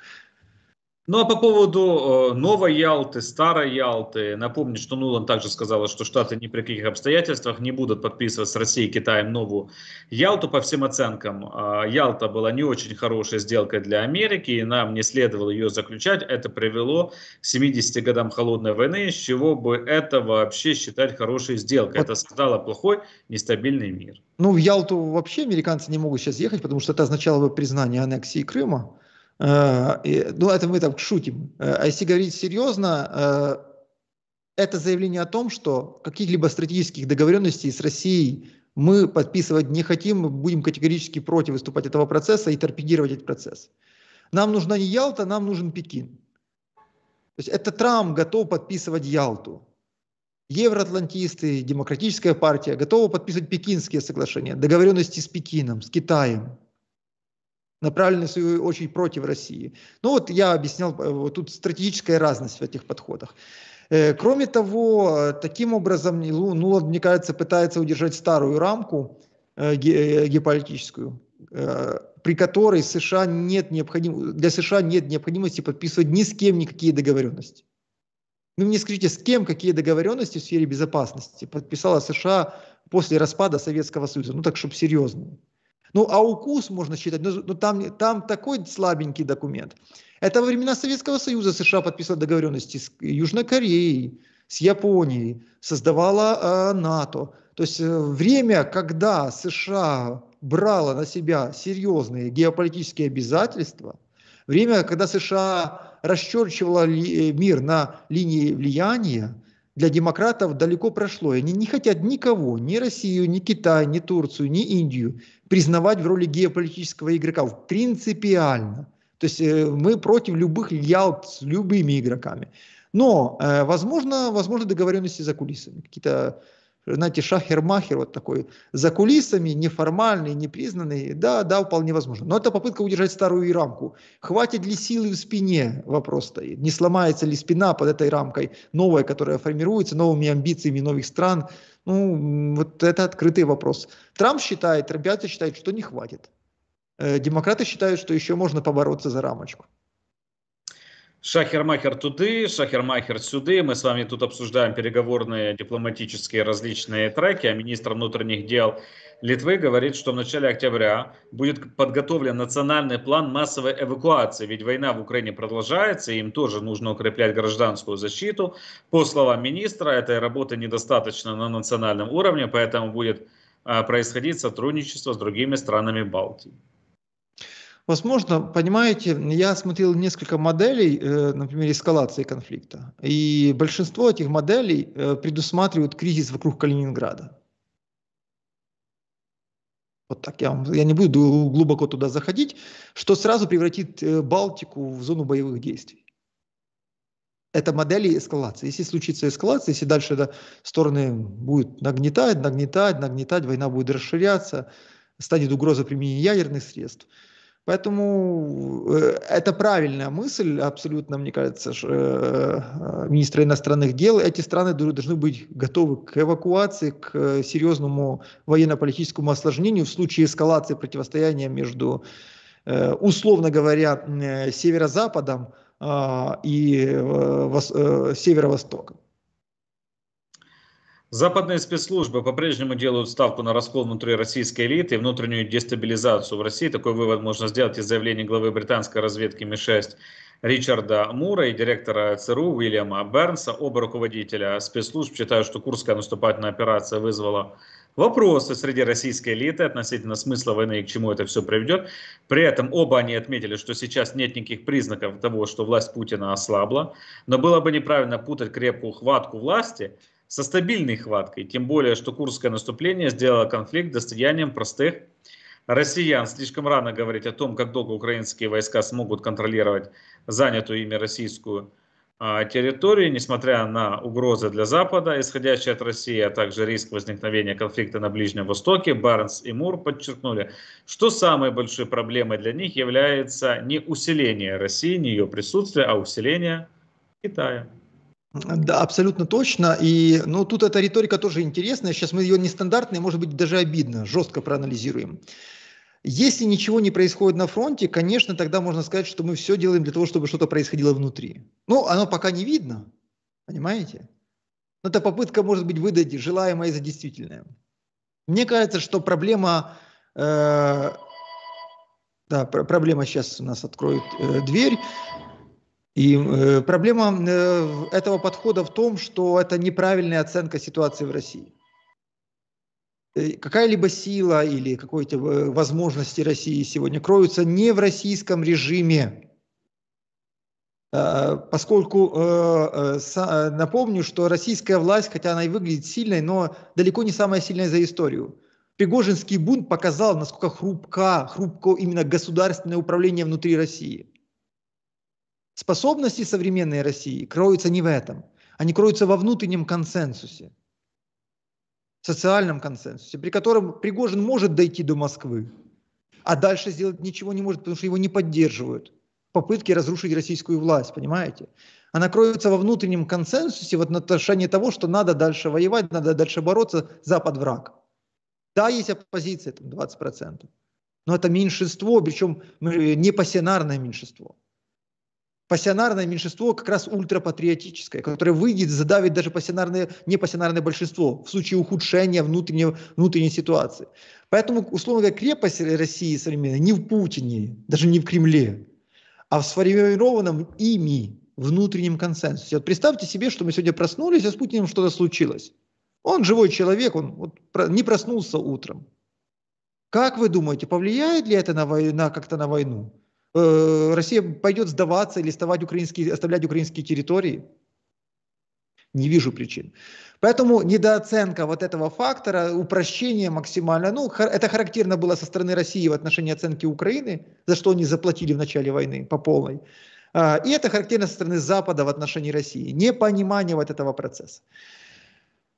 Ну а по поводу э, новой Ялты, старой Ялты, напомню, что Нулан также сказала, что Штаты ни при каких обстоятельствах не будут подписывать с Россией и Китаем новую Ялту. По всем оценкам, э, Ялта была не очень хорошей сделкой для Америки, и нам не следовало ее заключать. Это привело к 70 годам холодной войны, с чего бы это вообще считать хорошей сделкой. Это создало плохой, нестабильный мир.
Ну, в Ялту вообще американцы не могут сейчас ехать, потому что это означало бы признание аннексии Крыма. Э, ну, это мы там шутим. Э, а если говорить серьезно, э, это заявление о том, что каких-либо стратегических договоренностей с Россией мы подписывать не хотим, мы будем категорически против выступать этого процесса и торпедировать этот процесс. Нам нужна не Ялта, нам нужен Пекин. То есть это Трамп готов подписывать Ялту. Евроатлантисты, демократическая партия готовы подписывать пекинские соглашения, договоренности с Пекином, с Китаем направлены, в свою очередь, против России. Ну вот я объяснял, э, вот тут стратегическая разность в этих подходах. Э, кроме того, э, таким образом ну, ну, ну мне кажется, пытается удержать старую рамку геополитическую, при которой США нет необходим... для США нет необходимости подписывать ни с кем никакие договоренности. Ну, мне скажите, с кем какие договоренности в сфере безопасности подписала США после распада Советского Союза? Ну, так, чтобы серьезно. Ну, а укус можно считать, но, ну, но ну, там, там такой слабенький документ. Это во времена Советского Союза США подписала договоренности с Южной Кореей, с Японией, создавала э, НАТО. То есть э, время, когда США брала на себя серьезные геополитические обязательства, время, когда США расчерчивала ли, э, мир на линии влияния, для демократов далеко прошло. И они не хотят никого, ни Россию, ни Китай, ни Турцию, ни Индию признавать в роли геополитического игрока. принципиально. То есть э, мы против любых ялт с любыми игроками. Но, э, возможно, возможно договоренности за кулисами. Какие-то знаете, шахер-махер вот такой, за кулисами, неформальный, непризнанный, да, да, вполне возможно. Но это попытка удержать старую рамку. Хватит ли силы в спине, вопрос стоит. Не сломается ли спина под этой рамкой, новая, которая формируется, новыми амбициями новых стран. Ну, вот это открытый вопрос. Трамп считает, трампиаты считают, что не хватит. Э, демократы считают, что еще можно побороться за рамочку.
Шахермахер туды, Шахермахер сюды. Мы с вами тут обсуждаем переговорные дипломатические различные треки, а министр внутренних дел Литвы говорит, что в начале октября будет подготовлен национальный план массовой эвакуации, ведь война в Украине продолжается, и им тоже нужно укреплять гражданскую защиту. По словам министра, этой работы недостаточно на национальном уровне, поэтому будет а, происходить сотрудничество с другими странами Балтии.
Возможно, понимаете, я смотрел несколько моделей, э, например, эскалации конфликта, и большинство этих моделей э, предусматривают кризис вокруг Калининграда. Вот так я, я не буду глубоко туда заходить, что сразу превратит э, Балтику в зону боевых действий. Это модели эскалации. Если случится эскалация, если дальше да, стороны будут нагнетать, нагнетать, нагнетать, война будет расширяться, станет угроза применения ядерных средств – Поэтому э, это правильная мысль, абсолютно, мне кажется, э, э, министра иностранных дел. Эти страны должны быть готовы к эвакуации, к серьезному военно-политическому осложнению в случае эскалации противостояния между, условно говоря, северо-западом а, и северо-востоком.
Западные спецслужбы по-прежнему делают ставку на раскол внутри российской элиты и внутреннюю дестабилизацию в России. Такой вывод можно сделать из заявлений главы британской разведки МИ-6 Ричарда Мура и директора ЦРУ Уильяма Бернса. Оба руководителя спецслужб считают, что Курская наступательная операция вызвала вопросы среди российской элиты относительно смысла войны и к чему это все приведет. При этом оба они отметили, что сейчас нет никаких признаков того, что власть Путина ослабла. Но было бы неправильно путать крепкую хватку власти – со стабильной хваткой, тем более, что курское наступление сделало конфликт достоянием простых россиян. Слишком рано говорить о том, как долго украинские войска смогут контролировать занятую ими российскую а, территорию, несмотря на угрозы для Запада, исходящие от России, а также риск возникновения конфликта на Ближнем Востоке, Барнс и Мур подчеркнули, что самой большой проблемой для них является не усиление России, не ее присутствие, а усиление Китая.
Э, да, абсолютно точно. И ну, тут эта риторика тоже интересная. Сейчас мы ее нестандартная, может быть, даже обидно, жестко проанализируем. Если ничего не происходит на фронте, конечно, тогда можно сказать, что мы все делаем для того, чтобы что-то происходило внутри. Ну, оно пока не видно, понимаете? Но это попытка, может быть, выдать желаемое за действительное. Мне кажется, что проблема... Э, да, проблема сейчас у нас откроет э, дверь. И э, проблема э, этого подхода в том, что это неправильная оценка ситуации в России. Э, какая-либо сила или какой-то э, возможности России сегодня кроются не в российском режиме. А, поскольку, э, напомню, что российская власть, хотя она и выглядит сильной, но далеко не самая сильная за историю. Пригожинский бунт показал, насколько хрупка, хрупко именно государственное управление внутри России – Способности современной России кроются не в этом. Они кроются во внутреннем консенсусе, социальном консенсусе, при котором Пригожин может дойти до Москвы, а дальше сделать ничего не может, потому что его не поддерживают. Попытки разрушить российскую власть, понимаете? Она кроется во внутреннем консенсусе вот на отношении того, что надо дальше воевать, надо дальше бороться, Запад враг. Да, есть оппозиция, там 20%, но это меньшинство, причем ну, не непассионарное меньшинство пассионарное меньшинство как раз ультрапатриотическое, которое выйдет, задавит даже пассионарное, не пассионарное большинство в случае ухудшения внутреннего, внутренней ситуации. Поэтому, условно говоря, крепость России современной не в Путине, даже не в Кремле, а в сформированном ими внутреннем консенсусе. Вот представьте себе, что мы сегодня проснулись, а с Путиным что-то случилось. Он живой человек, он вот не проснулся утром. Как вы думаете, повлияет ли это на, вой... как-то на войну? Э, Россия пойдет сдаваться или оставать украинские, оставлять украинские территории? Не вижу причин. Поэтому недооценка вот этого фактора, упрощение максимально, ну, это характерно было со стороны России в отношении оценки Украины, за что они заплатили в начале войны по полной. А, и это характерно со стороны Запада в отношении России. Непонимание вот этого процесса.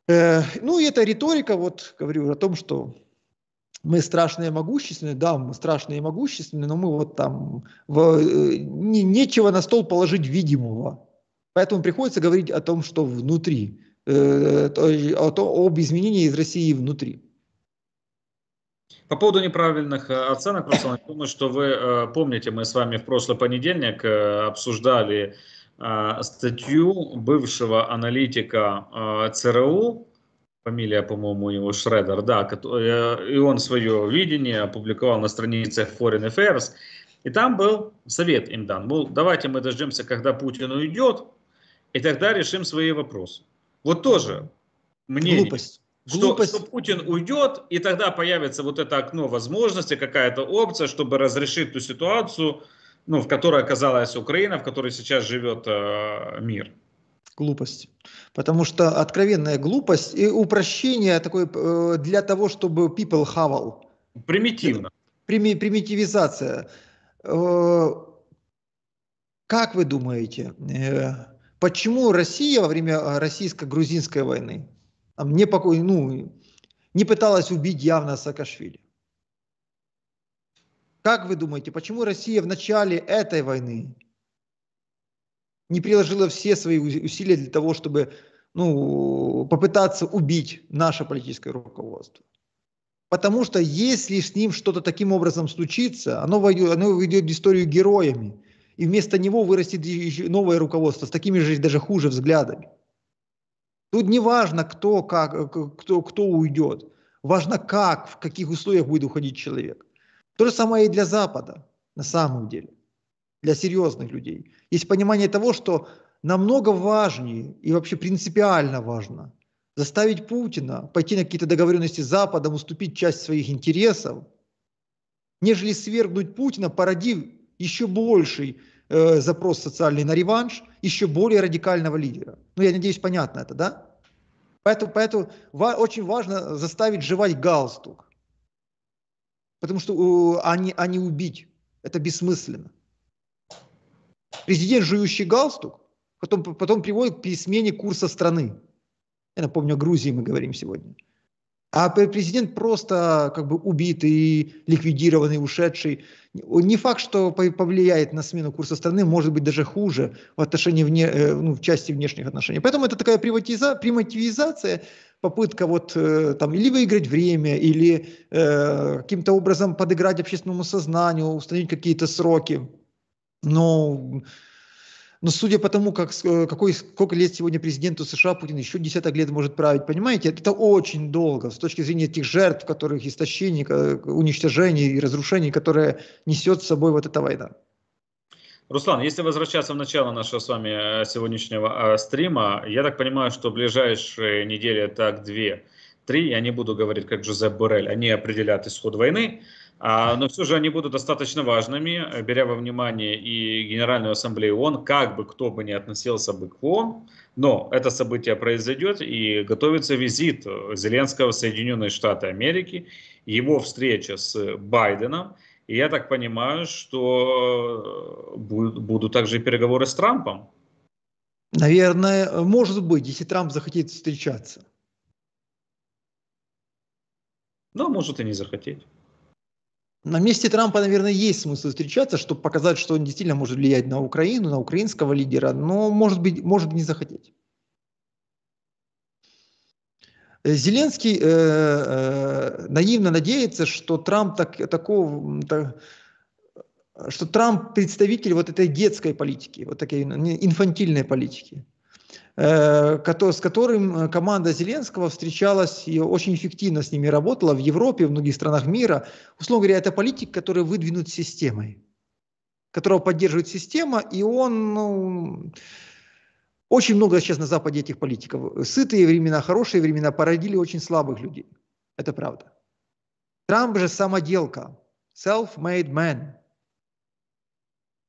Э, ну и эта риторика, вот говорю о том, что мы страшные и могущественные, да, мы страшные и могущественные, но мы вот там, в, э, не, нечего на стол положить видимого. Поэтому приходится говорить о том, что внутри, э, о, о, об изменении из России внутри.
По поводу неправильных э, оценок, Руслан, я думаю, что вы э, помните, мы с вами в прошлый понедельник э, обсуждали э, статью бывшего аналитика ЦРУ фамилия, по-моему, у него Шредер, да, э, и он свое видение опубликовал на странице Foreign Affairs, и там был совет им дан, мол, давайте мы дождемся, когда Путин уйдет, и тогда решим свои вопросы. Вот тоже мнение. Глупость. Что, Глупость. что Путин уйдет, и тогда появится вот это окно возможности, какая-то опция, чтобы разрешить ту ситуацию, ну, в которой оказалась Украина, в которой сейчас живет э,
мир глупость. Потому что откровенная глупость и упрощение такое э, для того, чтобы people хавал.
Примитивно.
Прими, примитивизация. Э, как вы думаете, э, почему Россия во время российско-грузинской войны а не, ну, не пыталась убить явно Саакашвили? Как вы думаете, почему Россия в начале этой войны не приложила все свои усилия для того, чтобы ну, попытаться убить наше политическое руководство. Потому что если с ним что-то таким образом случится, оно войдет, оно войдет в историю героями. И вместо него вырастет новое руководство с такими же даже хуже взглядами. Тут не важно, кто, как, кто, кто уйдет. Важно, как, в каких условиях будет уходить человек. То же самое и для Запада на самом деле для серьезных людей. Есть понимание того, что намного важнее и вообще принципиально важно заставить Путина пойти на какие-то договоренности с Западом, уступить часть своих интересов, нежели свергнуть Путина, породив еще больший э, запрос социальный на реванш, еще более радикального лидера. Ну, я надеюсь, понятно это, да? Поэтому, поэтому ва- очень важно заставить жевать галстук, потому что э, а, не, а не убить, это бессмысленно. Президент, жующий галстук, потом, потом приводит к смене курса страны. Я напомню, о Грузии мы говорим сегодня. А президент просто как бы убитый, ликвидированный, ушедший. Не факт, что повлияет на смену курса страны, может быть даже хуже в отношении вне, э, ну, в части внешних отношений. Поэтому это такая приватиза, примативизация, попытка вот э, там или выиграть время, или э, каким-то образом подыграть общественному сознанию, установить какие-то сроки. Но, но судя по тому, как, э, какой, сколько лет сегодня президенту США Путин еще десяток лет может править, понимаете, это очень долго с точки зрения тех жертв, которых истощений, э, уничтожений и разрушений, которые несет с собой вот эта война.
Руслан, если возвращаться в начало нашего с вами э, сегодняшнего стрима, я так понимаю, что ближайшие недели, так, две, три, я не буду говорить как Джозеп Бурель, они определят исход войны. А, но все же они будут достаточно важными, э, беря во внимание и Генеральную Ассамблею ООН, как бы кто бы ни относился бы к ООН, но это событие произойдет и готовится визит э, Зеленского в Соединенные Штаты Америки, его встреча с Байденом, и я так понимаю, что э, будут также переговоры с Трампом.
Наверное, может быть, если Трамп захотит встречаться. Ну, может и не захотеть. На месте Трампа, наверное, есть смысл встречаться, чтобы показать, что он действительно может влиять на Украину, на украинского лидера, но может быть, может быть, не захотеть. Э, Зеленский э, э, наивно надеется, что Трамп так, такого, так, что Трамп представитель вот этой детской политики, вот такой инфантильной политики. Э, с которым э, команда Зеленского встречалась и очень эффективно с ними работала в Европе, в многих странах мира. Условно говоря, это политик, который выдвинут системой, которого поддерживает система, и он... Ну, очень много сейчас на Западе этих политиков. Сытые времена, хорошие времена породили очень слабых людей. Это правда. Трамп же самоделка. Self-made man.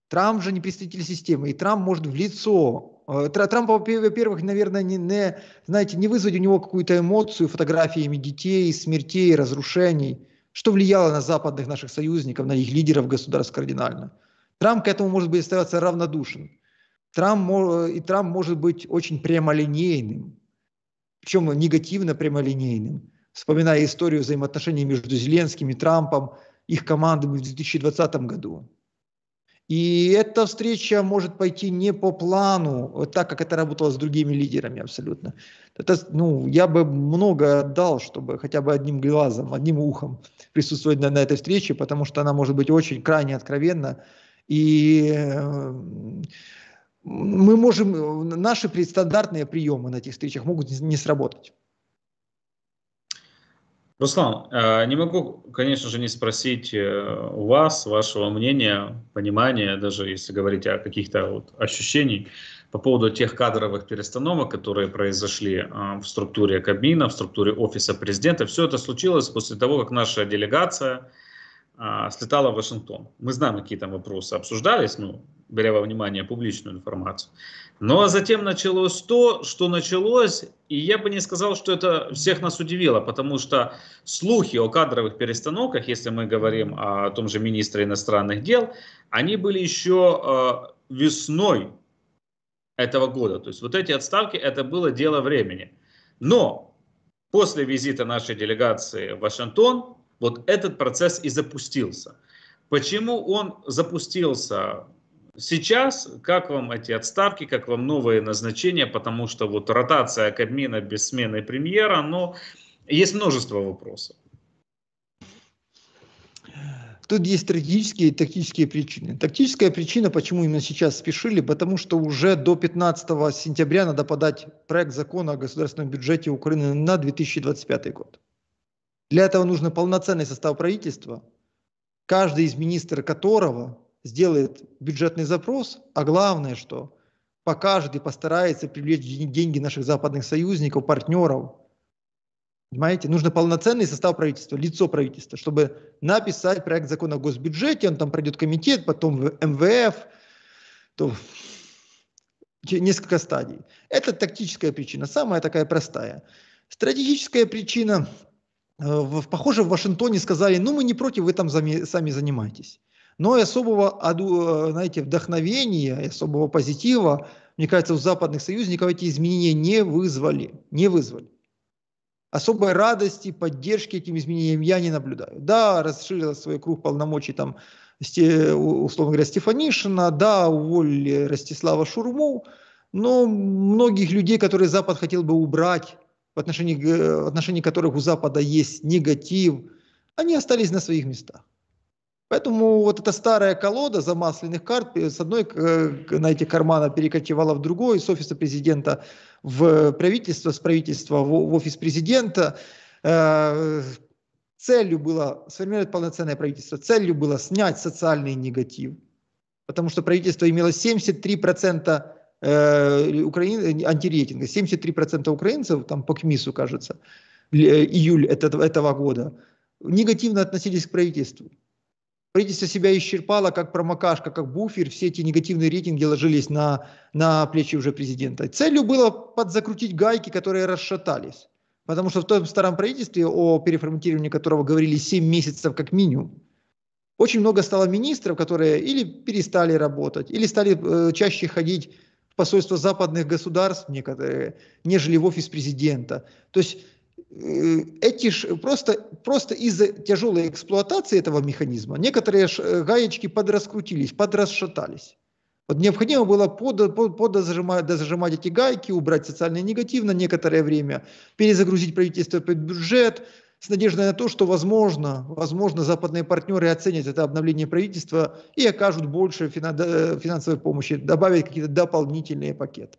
Трамп же не представитель системы. И Трамп может в лицо Э, Трамп, во-первых, наверное, не, не, знаете, не вызвать у него какую-то эмоцию фотографиями детей, смертей, разрушений, что влияло на западных наших союзников, на их лидеров государств кардинально. Трамп к этому может быть оставаться равнодушен. Трамп, и Трамп может быть очень прямолинейным, причем негативно прямолинейным, вспоминая историю взаимоотношений между Зеленским и Трампом, их командами в 2020 году. И эта встреча может пойти не по плану, так как это работало с другими лидерами абсолютно. Это, ну, я бы много отдал, чтобы хотя бы одним глазом, одним ухом присутствовать на, на этой встрече, потому что она может быть очень крайне откровенна. И э, мы можем, э, наши предстандартные приемы на этих встречах могут не сработать.
Руслан, э, не могу, конечно же, не спросить э, у вас, вашего мнения, понимания, даже если говорить о каких-то вот ощущениях по поводу тех кадровых перестановок, которые произошли э, в структуре Кабмина, в структуре Офиса Президента. Все это случилось после того, как наша делегация слетала в Вашингтон. Мы знаем, какие там вопросы обсуждались, ну, беря во внимание публичную информацию. Но ну, а затем началось то, что началось, и я бы не сказал, что это всех нас удивило, потому что слухи о кадровых перестановках, если мы говорим о том же министре иностранных дел, они были еще э, весной этого года. То есть вот эти отставки, это было дело времени. Но после визита нашей делегации в Вашингтон, вот этот процесс и запустился. Почему он запустился? Сейчас, как вам эти отставки, как вам новые назначения, потому что вот ротация Кабмина без смены премьера, но ну, есть множество вопросов.
Тут есть стратегические и тактические причины. Тактическая причина, почему именно сейчас спешили, потому что уже до 15 сентября надо подать проект закона о государственном бюджете Украины на 2025 год. Для этого нужно полноценный состав правительства, каждый из министров которого сделает бюджетный запрос, а главное, что покажет и постарается привлечь деньги наших западных союзников, партнеров. Понимаете, нужно полноценный состав правительства, лицо правительства, чтобы написать проект закона о госбюджете, он там пройдет комитет, потом в МВФ, то несколько стадий. Это тактическая причина, самая такая простая. Стратегическая причина, э, похоже, в Вашингтоне сказали, ну мы не против, вы там сами занимаетесь. Но и особого, э, знаете, вдохновения, и особого позитива, мне кажется, у западных союзников эти изменения не вызвали. Не вызвали. Особой радости, поддержки этим изменениям я не наблюдаю. Да, расширила свой круг полномочий там, условно говоря, Стефанишина, да, уволили Ростислава Шурму, но многих людей, которые Запад хотел бы убрать, в отношении, э, в отношении которых у Запада есть негатив, они остались на своих местах. Поэтому вот эта старая колода замасленных карт э, с одной, знаете, э, кармана перекочевала в другой, с офиса президента в правительство, с правительства в офис президента. Э, целью было сформировать полноценное правительство, целью было снять социальный негатив, потому что правительство имело 73% Украин, антирейтинга, 73% украинцев, там по КМИСу, кажется, июль этого, этого года, негативно относились к правительству правительство себя исчерпало как промокашка, как буфер, все эти негативные рейтинги ложились на, на плечи уже президента. Целью было подзакрутить гайки, которые расшатались. Потому что в том старом правительстве, о переформатировании которого говорили 7 месяцев как минимум, очень много стало министров, которые или перестали работать, или стали э, чаще ходить в посольство западных государств некоторые, нежели в офис президента. То есть эти ж, просто, просто из-за тяжелой эксплуатации этого механизма некоторые ж, э, гаечки подраскрутились, подрасшатались. Вот необходимо было под, под, подозажимать, дозажимать эти гайки, убрать социальный негатив на некоторое время, перезагрузить правительство под бюджет, с надеждой на то, что, возможно, возможно, западные партнеры оценят это обновление правительства и окажут больше э, финансовой помощи, добавят какие-то дополнительные пакеты.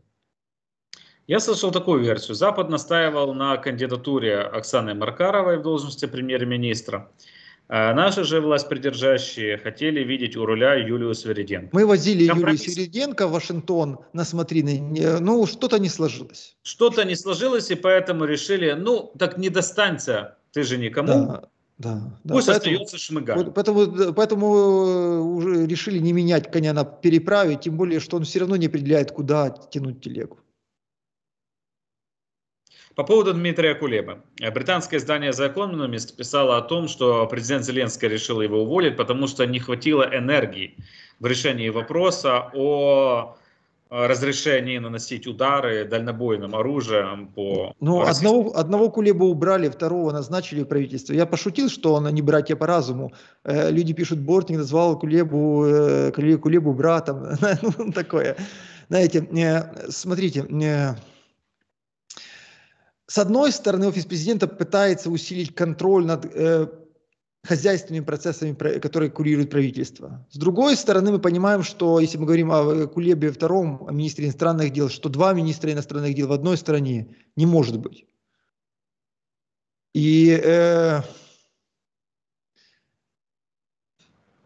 Я слышал такую версию. Запад настаивал на кандидатуре Оксаны Маркаровой в должности премьер-министра. А наши же власть придержащие хотели видеть у руля Юлию Свериденко.
Мы возили Компромисс. Юлию Свериденко в Вашингтон на смотрины, ну что-то не сложилось.
Что-то не сложилось, и поэтому решили, ну так не достанься, ты же никому. Да. Да, да. Пусть поэтому, остается Шмыга.
Поэтому, поэтому э, уже решили не менять коня на переправе, тем более, что он все равно не определяет, куда тянуть телегу.
По поводу Дмитрия Кулеба. Британское издание The Economist писало о том, что президент Зеленский решил его уволить, потому что не хватило энергии в решении вопроса о э, разрешении наносить удары дальнобойным оружием по...
Ну, ну российским... одного, одного Кулеба убрали, второго назначили в правительство. Я пошутил, что он не братья по разуму. Э, люди пишут, Бортник назвал Кулебу, э, Кулебу братом. (laughs) ну, такое. Знаете, э, смотрите, э, с одной стороны, офис президента пытается усилить контроль над э, хозяйственными процессами, которые курирует правительство. С другой стороны, мы понимаем, что если мы говорим о Кулебе II, о министре иностранных дел, что два министра иностранных дел в одной стране не может быть. И э,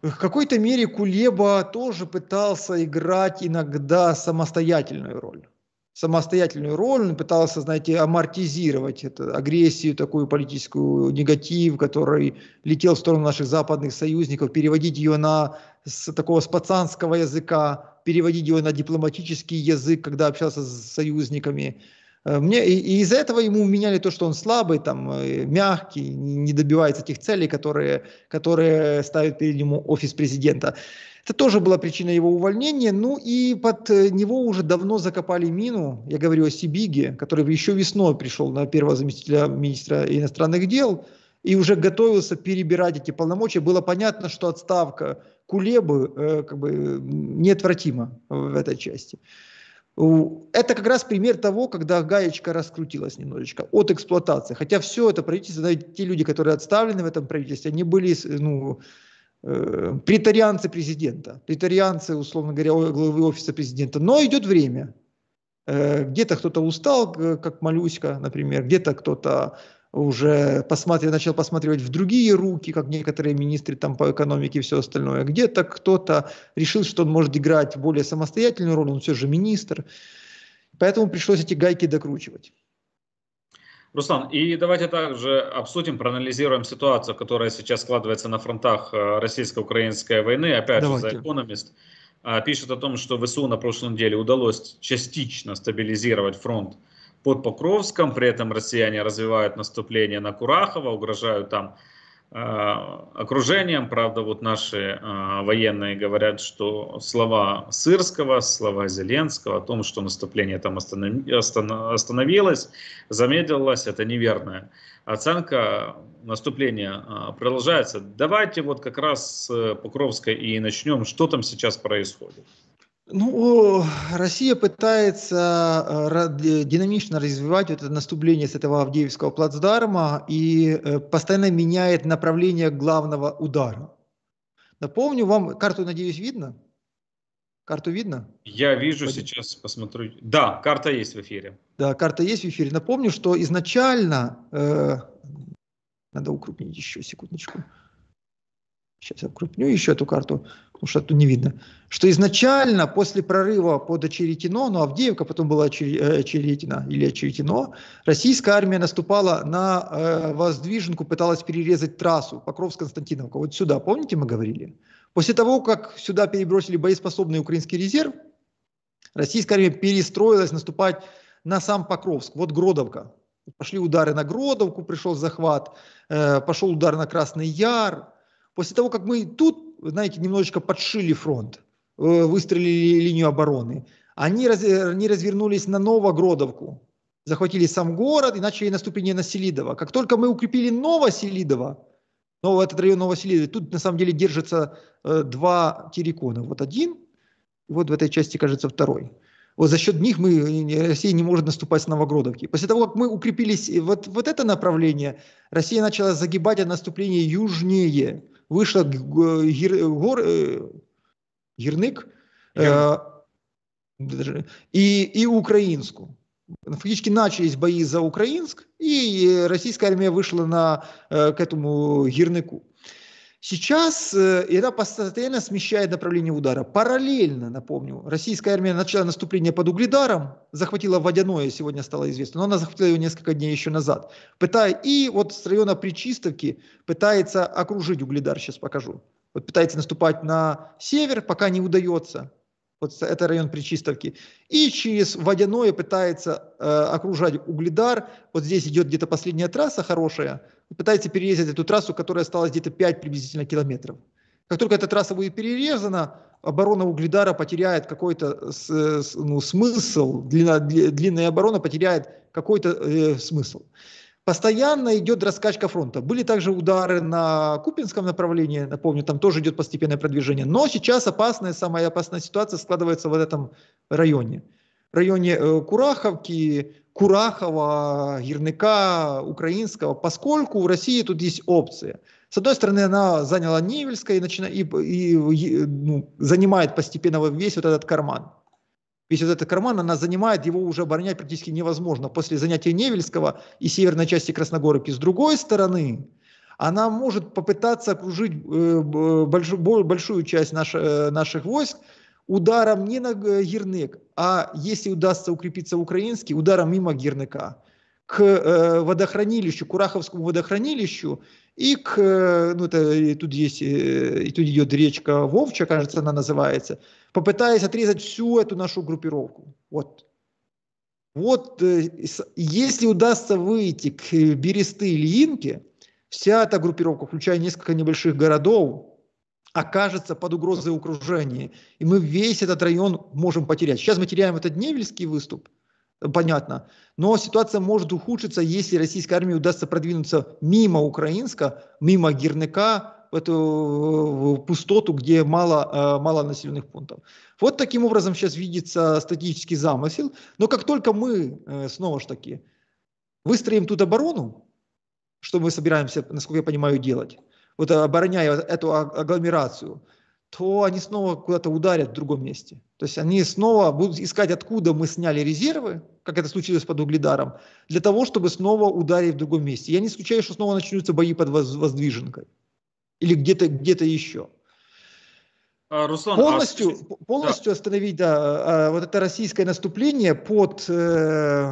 в какой-то мере Кулеба тоже пытался играть иногда самостоятельную роль самостоятельную роль, он пытался, знаете, амортизировать эту агрессию, такую политическую негатив, который летел в сторону наших западных союзников, переводить ее на с такого спацанского языка, переводить ее на дипломатический язык, когда общался с союзниками. Э, мне, и, и из-за этого ему меняли то, что он слабый, там, э, мягкий, не добивается тех целей, которые, которые ставит перед ним офис президента. Это тоже была причина его увольнения. Ну и под э, него уже давно закопали мину. Я говорю о Сибиге, который еще весной пришел на первого заместителя министра иностранных дел и уже готовился перебирать эти полномочия. Было понятно, что отставка Кулебы э, как бы неотвратима в этой части. Это как раз пример того, когда гаечка раскрутилась немножечко от эксплуатации. Хотя все это правительство, те люди, которые отставлены в этом правительстве, они были ну, э, президента, притарианцы, условно говоря, главы офиса президента. Но идет время. Э, где-то кто-то устал, как Малюська, например, где-то кто-то уже посмотрел, начал посматривать в другие руки, как некоторые министры там по экономике и все остальное. Где-то кто-то решил, что он может играть более самостоятельную роль, он все же министр. Поэтому пришлось эти гайки докручивать.
Руслан, и давайте также обсудим, проанализируем ситуацию, которая сейчас складывается на фронтах э, российско-украинской войны. Опять давайте. же, за «Экономист» э, пишет о том, что ВСУ на прошлой неделе удалось частично стабилизировать фронт под Покровском, при этом россияне развивают наступление на Курахово, угрожают там Э, окружением. Правда, вот наши э, военные говорят, что слова Сырского, слова Зеленского о том, что наступление там остановилось, замедлилось, это неверная оценка. Наступление э, продолжается. Давайте вот как раз с Покровской и начнем, что там сейчас происходит.
Ну, Россия пытается э, динамично развивать это наступление с этого Авдеевского плацдарма и э, постоянно меняет направление главного удара. Напомню вам, карту, надеюсь, видно? Карту видно?
Я вижу Пойдем. сейчас, посмотрю. Да, карта есть в эфире.
Да, карта есть в эфире. Напомню, что изначально... Э, надо укрупнить еще секундочку. Э, сейчас я укрупню еще эту карту, потому что тут не видно, что изначально после прорыва под Очеретино, ну Авдеевка потом была э, Очеретина или Очеретино, российская армия наступала на э, воздвиженку, пыталась перерезать трассу Покровск-Константиновка, вот сюда, помните мы говорили? После того, как сюда перебросили боеспособный украинский резерв, российская армия перестроилась наступать на сам Покровск, вот Гродовка. Пошли удары на Гродовку, пришел захват, э, пошел удар на Красный Яр, После того, как мы тут, знаете, немножечко подшили фронт, э, выстрелили линию обороны, они, раз, они развернулись на Новогродовку, захватили сам город и начали наступление на Селидово. Как только мы укрепили Новоселидово, но этот район Новоселидово, тут на самом деле держится э, два террикона. Вот один, вот в этой части, кажется, второй. Вот за счет них мы, э, Россия не может наступать с Новогродовки. После того, как мы укрепились э, вот, вот это направление, Россия начала загибать от наступления южнее. Вийшла гір, гор, е, гірник э, е, и, и украинскую. Фактически начались бої за українськ, і е, російська армія вийшла на, к этому гірнику. Сейчас э, это постоянно смещает направление удара. Параллельно, напомню, российская армия начала наступление под Угледаром, захватила Водяное, сегодня стало известно, но она захватила ее несколько дней еще назад. Пытая, и вот с района Причистовки пытается окружить Угледар, сейчас покажу. Вот пытается наступать на север, пока не удается. Вот это район Причистовки. И через Водяное пытается э, окружать Угледар. Вот здесь идет где-то последняя трасса хорошая – и пытается перерезать эту трассу, которая осталась где-то 5 приблизительно километров. Как только эта трасса будет перерезана, оборона Угледара потеряет какой-то э, ну, смысл, длина, длинная оборона потеряет какой-то э, смысл. Постоянно идет раскачка фронта. Были также удары на Купинском направлении, напомню, там тоже идет постепенное продвижение. Но сейчас опасная, самая опасная ситуация складывается в этом районе. В районе э, Кураховки, Курахова, Гирника, Украинского, поскольку у России тут есть опция. С одной стороны, она заняла Невельское и, начина... и, и, и ну, занимает постепенно весь вот этот карман. Весь вот этот карман она занимает, его уже оборонять практически невозможно. После занятия Невельского и северной части Красногорки. С другой стороны, она может попытаться окружить э, большую, большую часть наших, э, наших войск ударом не на э, Гернык, а если удастся укрепиться украинский, ударом мимо Герныка к э, водохранилищу, Кураховскому водохранилищу, и к, э, ну, это, тут есть, э, тут идет речка Вовча, кажется, она называется, попытаясь отрезать всю эту нашу группировку. Вот. Вот, э, если удастся выйти к Бересты или вся эта группировка, включая несколько небольших городов, окажется под угрозой окружения. И мы весь этот район можем потерять. Сейчас мы теряем этот Невельский выступ, понятно. Но ситуация может ухудшиться, если российской армии удастся продвинуться мимо Украинска, мимо Герныка, в эту пустоту, где мало, э, мало населенных пунктов. Вот таким образом сейчас видится статический замысел. Но как только мы, э, снова же таки, выстроим тут оборону, что мы собираемся, насколько я понимаю, делать, вот обороняя эту а, агломерацию, то они снова куда-то ударят в другом месте. То есть они снова будут искать, откуда мы сняли резервы, как это случилось под Угледаром, для того, чтобы снова ударить в другом месте. Я не исключаю, что снова начнутся бои под Воздвиженкой или где-то где еще.
А, Руслан, а полностью,
а... полностью да. остановить да, а, вот это российское наступление под, э,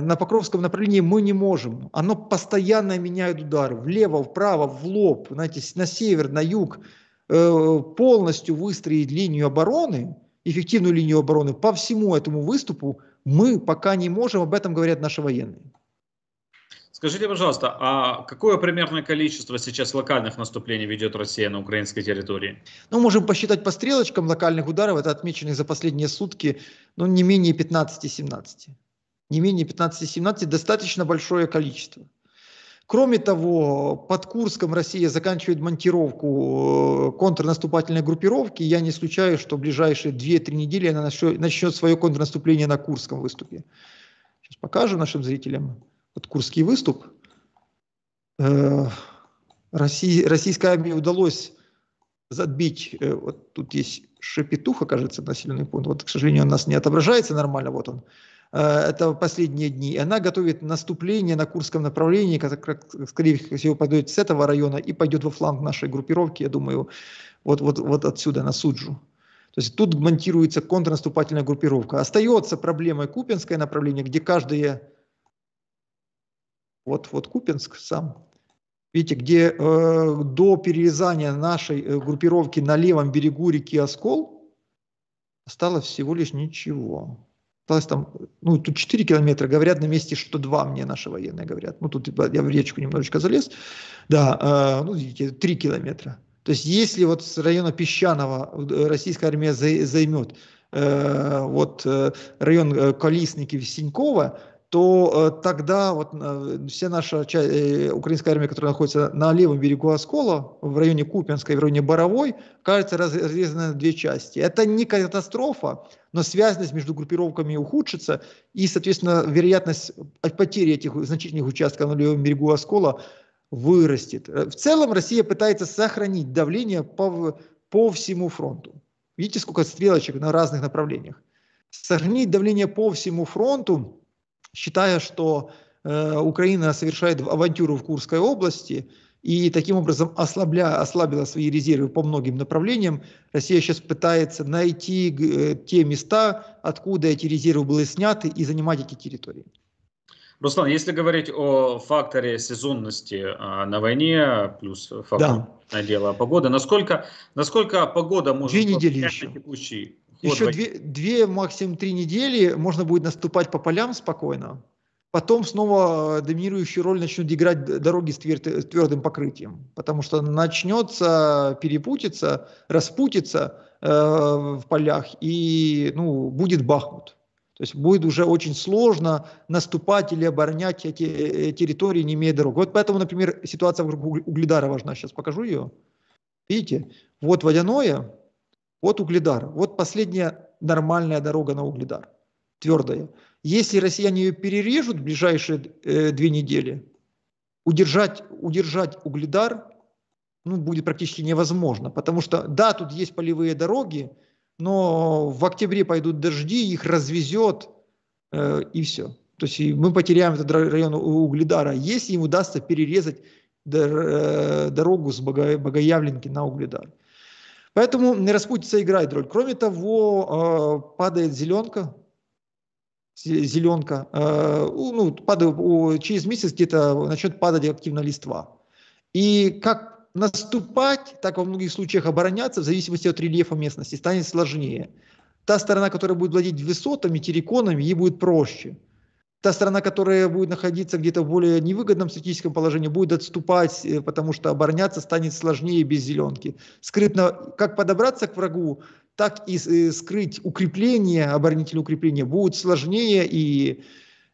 на Покровском направлении мы не можем. Оно постоянно меняет удар влево, вправо, в лоб, знаете, на север, на юг. Э, полностью выстроить линию обороны, эффективную линию обороны по всему этому выступу мы пока не можем. Об этом говорят наши военные.
Скажите, пожалуйста, а какое примерное количество сейчас локальных наступлений ведет Россия на украинской территории?
Ну, можем посчитать по стрелочкам локальных ударов, это отмеченных за последние сутки, ну, не менее 15-17. Не менее 15-17, достаточно большое количество. Кроме того, под Курском Россия заканчивает монтировку э, контрнаступательной группировки. Я не исключаю, что в ближайшие 2-3 недели она начнет свое контрнаступление на Курском выступе. Сейчас покажу нашим зрителям вот Курский выступ, э, России, российской армии удалось задбить, э, вот тут есть Шепетуха, кажется, населенный пункт, вот, к сожалению, у нас не отображается нормально, вот он, э, это последние дни. Она готовит наступление на Курском направлении, которое, скорее всего, пойдет с этого района и пойдет во фланг нашей группировки, я думаю, вот, вот, вот отсюда, на Суджу. То есть тут монтируется контрнаступательная группировка. Остается проблемой Купинское направление, где каждые вот, вот Купинск сам. Видите, где э, до перерезания нашей э, группировки на левом берегу реки Оскол осталось всего лишь ничего. Осталось там, ну, тут 4 километра, говорят на месте, что 2 мне наши военные говорят. Ну, тут я в речку немножечко залез. Да, э, ну, видите, 3 километра. То есть, если вот с района Песчаного э, российская армия займет э, вот э, район э, Колесники-Синькова, то э, тогда вот э, вся наша часть, э, украинская армия, которая находится на левом берегу Оскола, в районе Купинска и в районе Боровой, кажется разрезана на две части. Это не катастрофа, но связанность между группировками ухудшится, и, соответственно, вероятность потери этих значительных участков на левом берегу Оскола вырастет. В целом Россия пытается сохранить давление по, по всему фронту. Видите, сколько стрелочек на разных направлениях. Сохранить давление по всему фронту считая, что э, Украина совершает авантюру в Курской области и таким образом ослабля, ослабила свои резервы по многим направлениям. Россия сейчас пытается найти э, те места, откуда эти резервы были сняты и занимать эти территории.
Руслан, если говорить о факторе сезонности а, на войне, плюс фактор да. дело погоды, насколько, насколько погода может Две недели еще. текущий
еще вот. две, две, максимум три недели можно будет наступать по полям спокойно. Потом снова э, доминирующую роль начнут играть дороги с твердым покрытием, потому что начнется перепутиться, распутиться э, в полях, и ну, будет бахмут. То есть будет уже очень сложно наступать или оборонять эти э, территории, не имея дорог. Вот поэтому, например, ситуация вокруг Угледара важна. Сейчас покажу ее. Видите, вот водяное, вот Угледар, Вот последняя нормальная дорога на Угледар, твердая. Если россияне ее перережут в ближайшие э, две недели, удержать, удержать Угледар ну, будет практически невозможно, потому что, да, тут есть полевые дороги, но в октябре пойдут дожди, их развезет, э, и все. То есть мы потеряем этот район Угледара, если им удастся перерезать э, дорогу с Богоявленки на Угледар. Поэтому не распутица играет роль. Кроме того, э, падает зеленка, зеленка, э, ну, падает, через месяц где-то начнет падать активно листва. И как наступать, так во многих случаях обороняться, в зависимости от рельефа местности, станет сложнее. Та сторона, которая будет владеть высотами, терриконами, ей будет проще – та страна, которая будет находиться где-то в более невыгодном стратегическом положении, будет отступать, э, потому что обороняться станет сложнее без зеленки. Скрытно, как подобраться к врагу, так и э, скрыть укрепление, оборонительное укрепление будет сложнее. И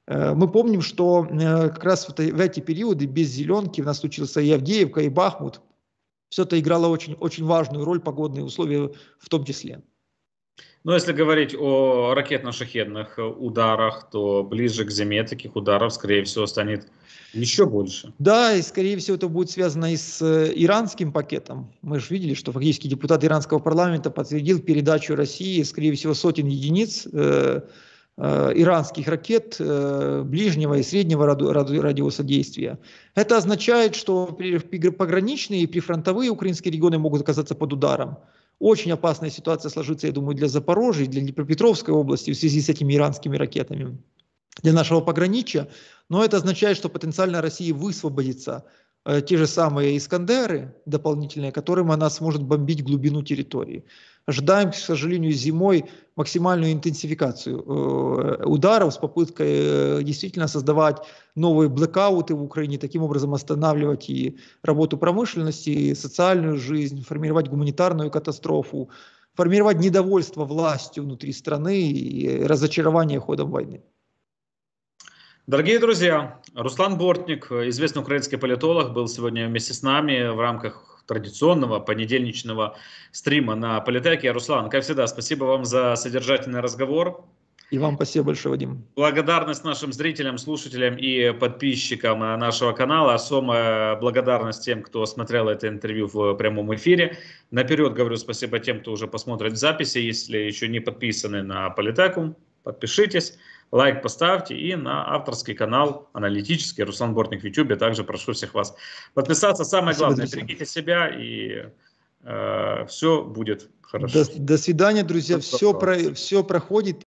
э, мы помним, что как раз в эти периоды без зеленки у нас случился и Авдеевка, и Бахмут. Все это играло очень, очень важную роль, погодные условия в том числе.
Но ну, если говорить о ракетно-шахедных э, ударах, то ближе к зиме таких ударов, скорее всего, станет
еще больше. Да, и скорее всего это будет связано и с э, иранским пакетом. Мы же видели, что фактически депутат иранского парламента подтвердил передачу России, скорее всего, сотен единиц э, э, иранских ракет э, ближнего и среднего ради, ради, радиуса действия. Это означает, что пограничные и прифронтовые украинские регионы могут оказаться под ударом. Очень опасная ситуация сложится, я думаю, для Запорожья, для Днепропетровской области в связи с этими иранскими ракетами, для нашего пограничья. Но это означает, что потенциально Россия высвободится э, те же самые Искандеры дополнительные, которым она сможет бомбить глубину территории. Ожидаем, к сожалению, зимой максимальную интенсификацию э, ударов с попыткой э, действительно создавать новые блэкауты в Украине, таким образом останавливать и работу промышленности, и социальную жизнь, формировать гуманитарную катастрофу, формировать недовольство властью внутри страны и разочарование ходом войны.
Дорогие друзья, Руслан Бортник, известный украинский политолог, был сегодня вместе с нами в рамках традиционного понедельничного стрима на Политеке. Руслан, как всегда, спасибо вам за содержательный разговор.
И вам спасибо большое, Вадим.
Благодарность нашим зрителям, слушателям и подписчикам э, нашего канала. Особо благодарность тем, кто смотрел это интервью в прямом эфире. Наперед говорю спасибо тем, кто уже посмотрит записи. Если еще не подписаны на Политеку, подпишитесь лайк поставьте и на авторский канал аналитический Руслан Бортник в YouTube. Также прошу всех вас подписаться. Самое Спасибо, главное, друзья. берегите себя и
э, все будет хорошо. До, до свидания, друзья. Все, все, про, все проходит.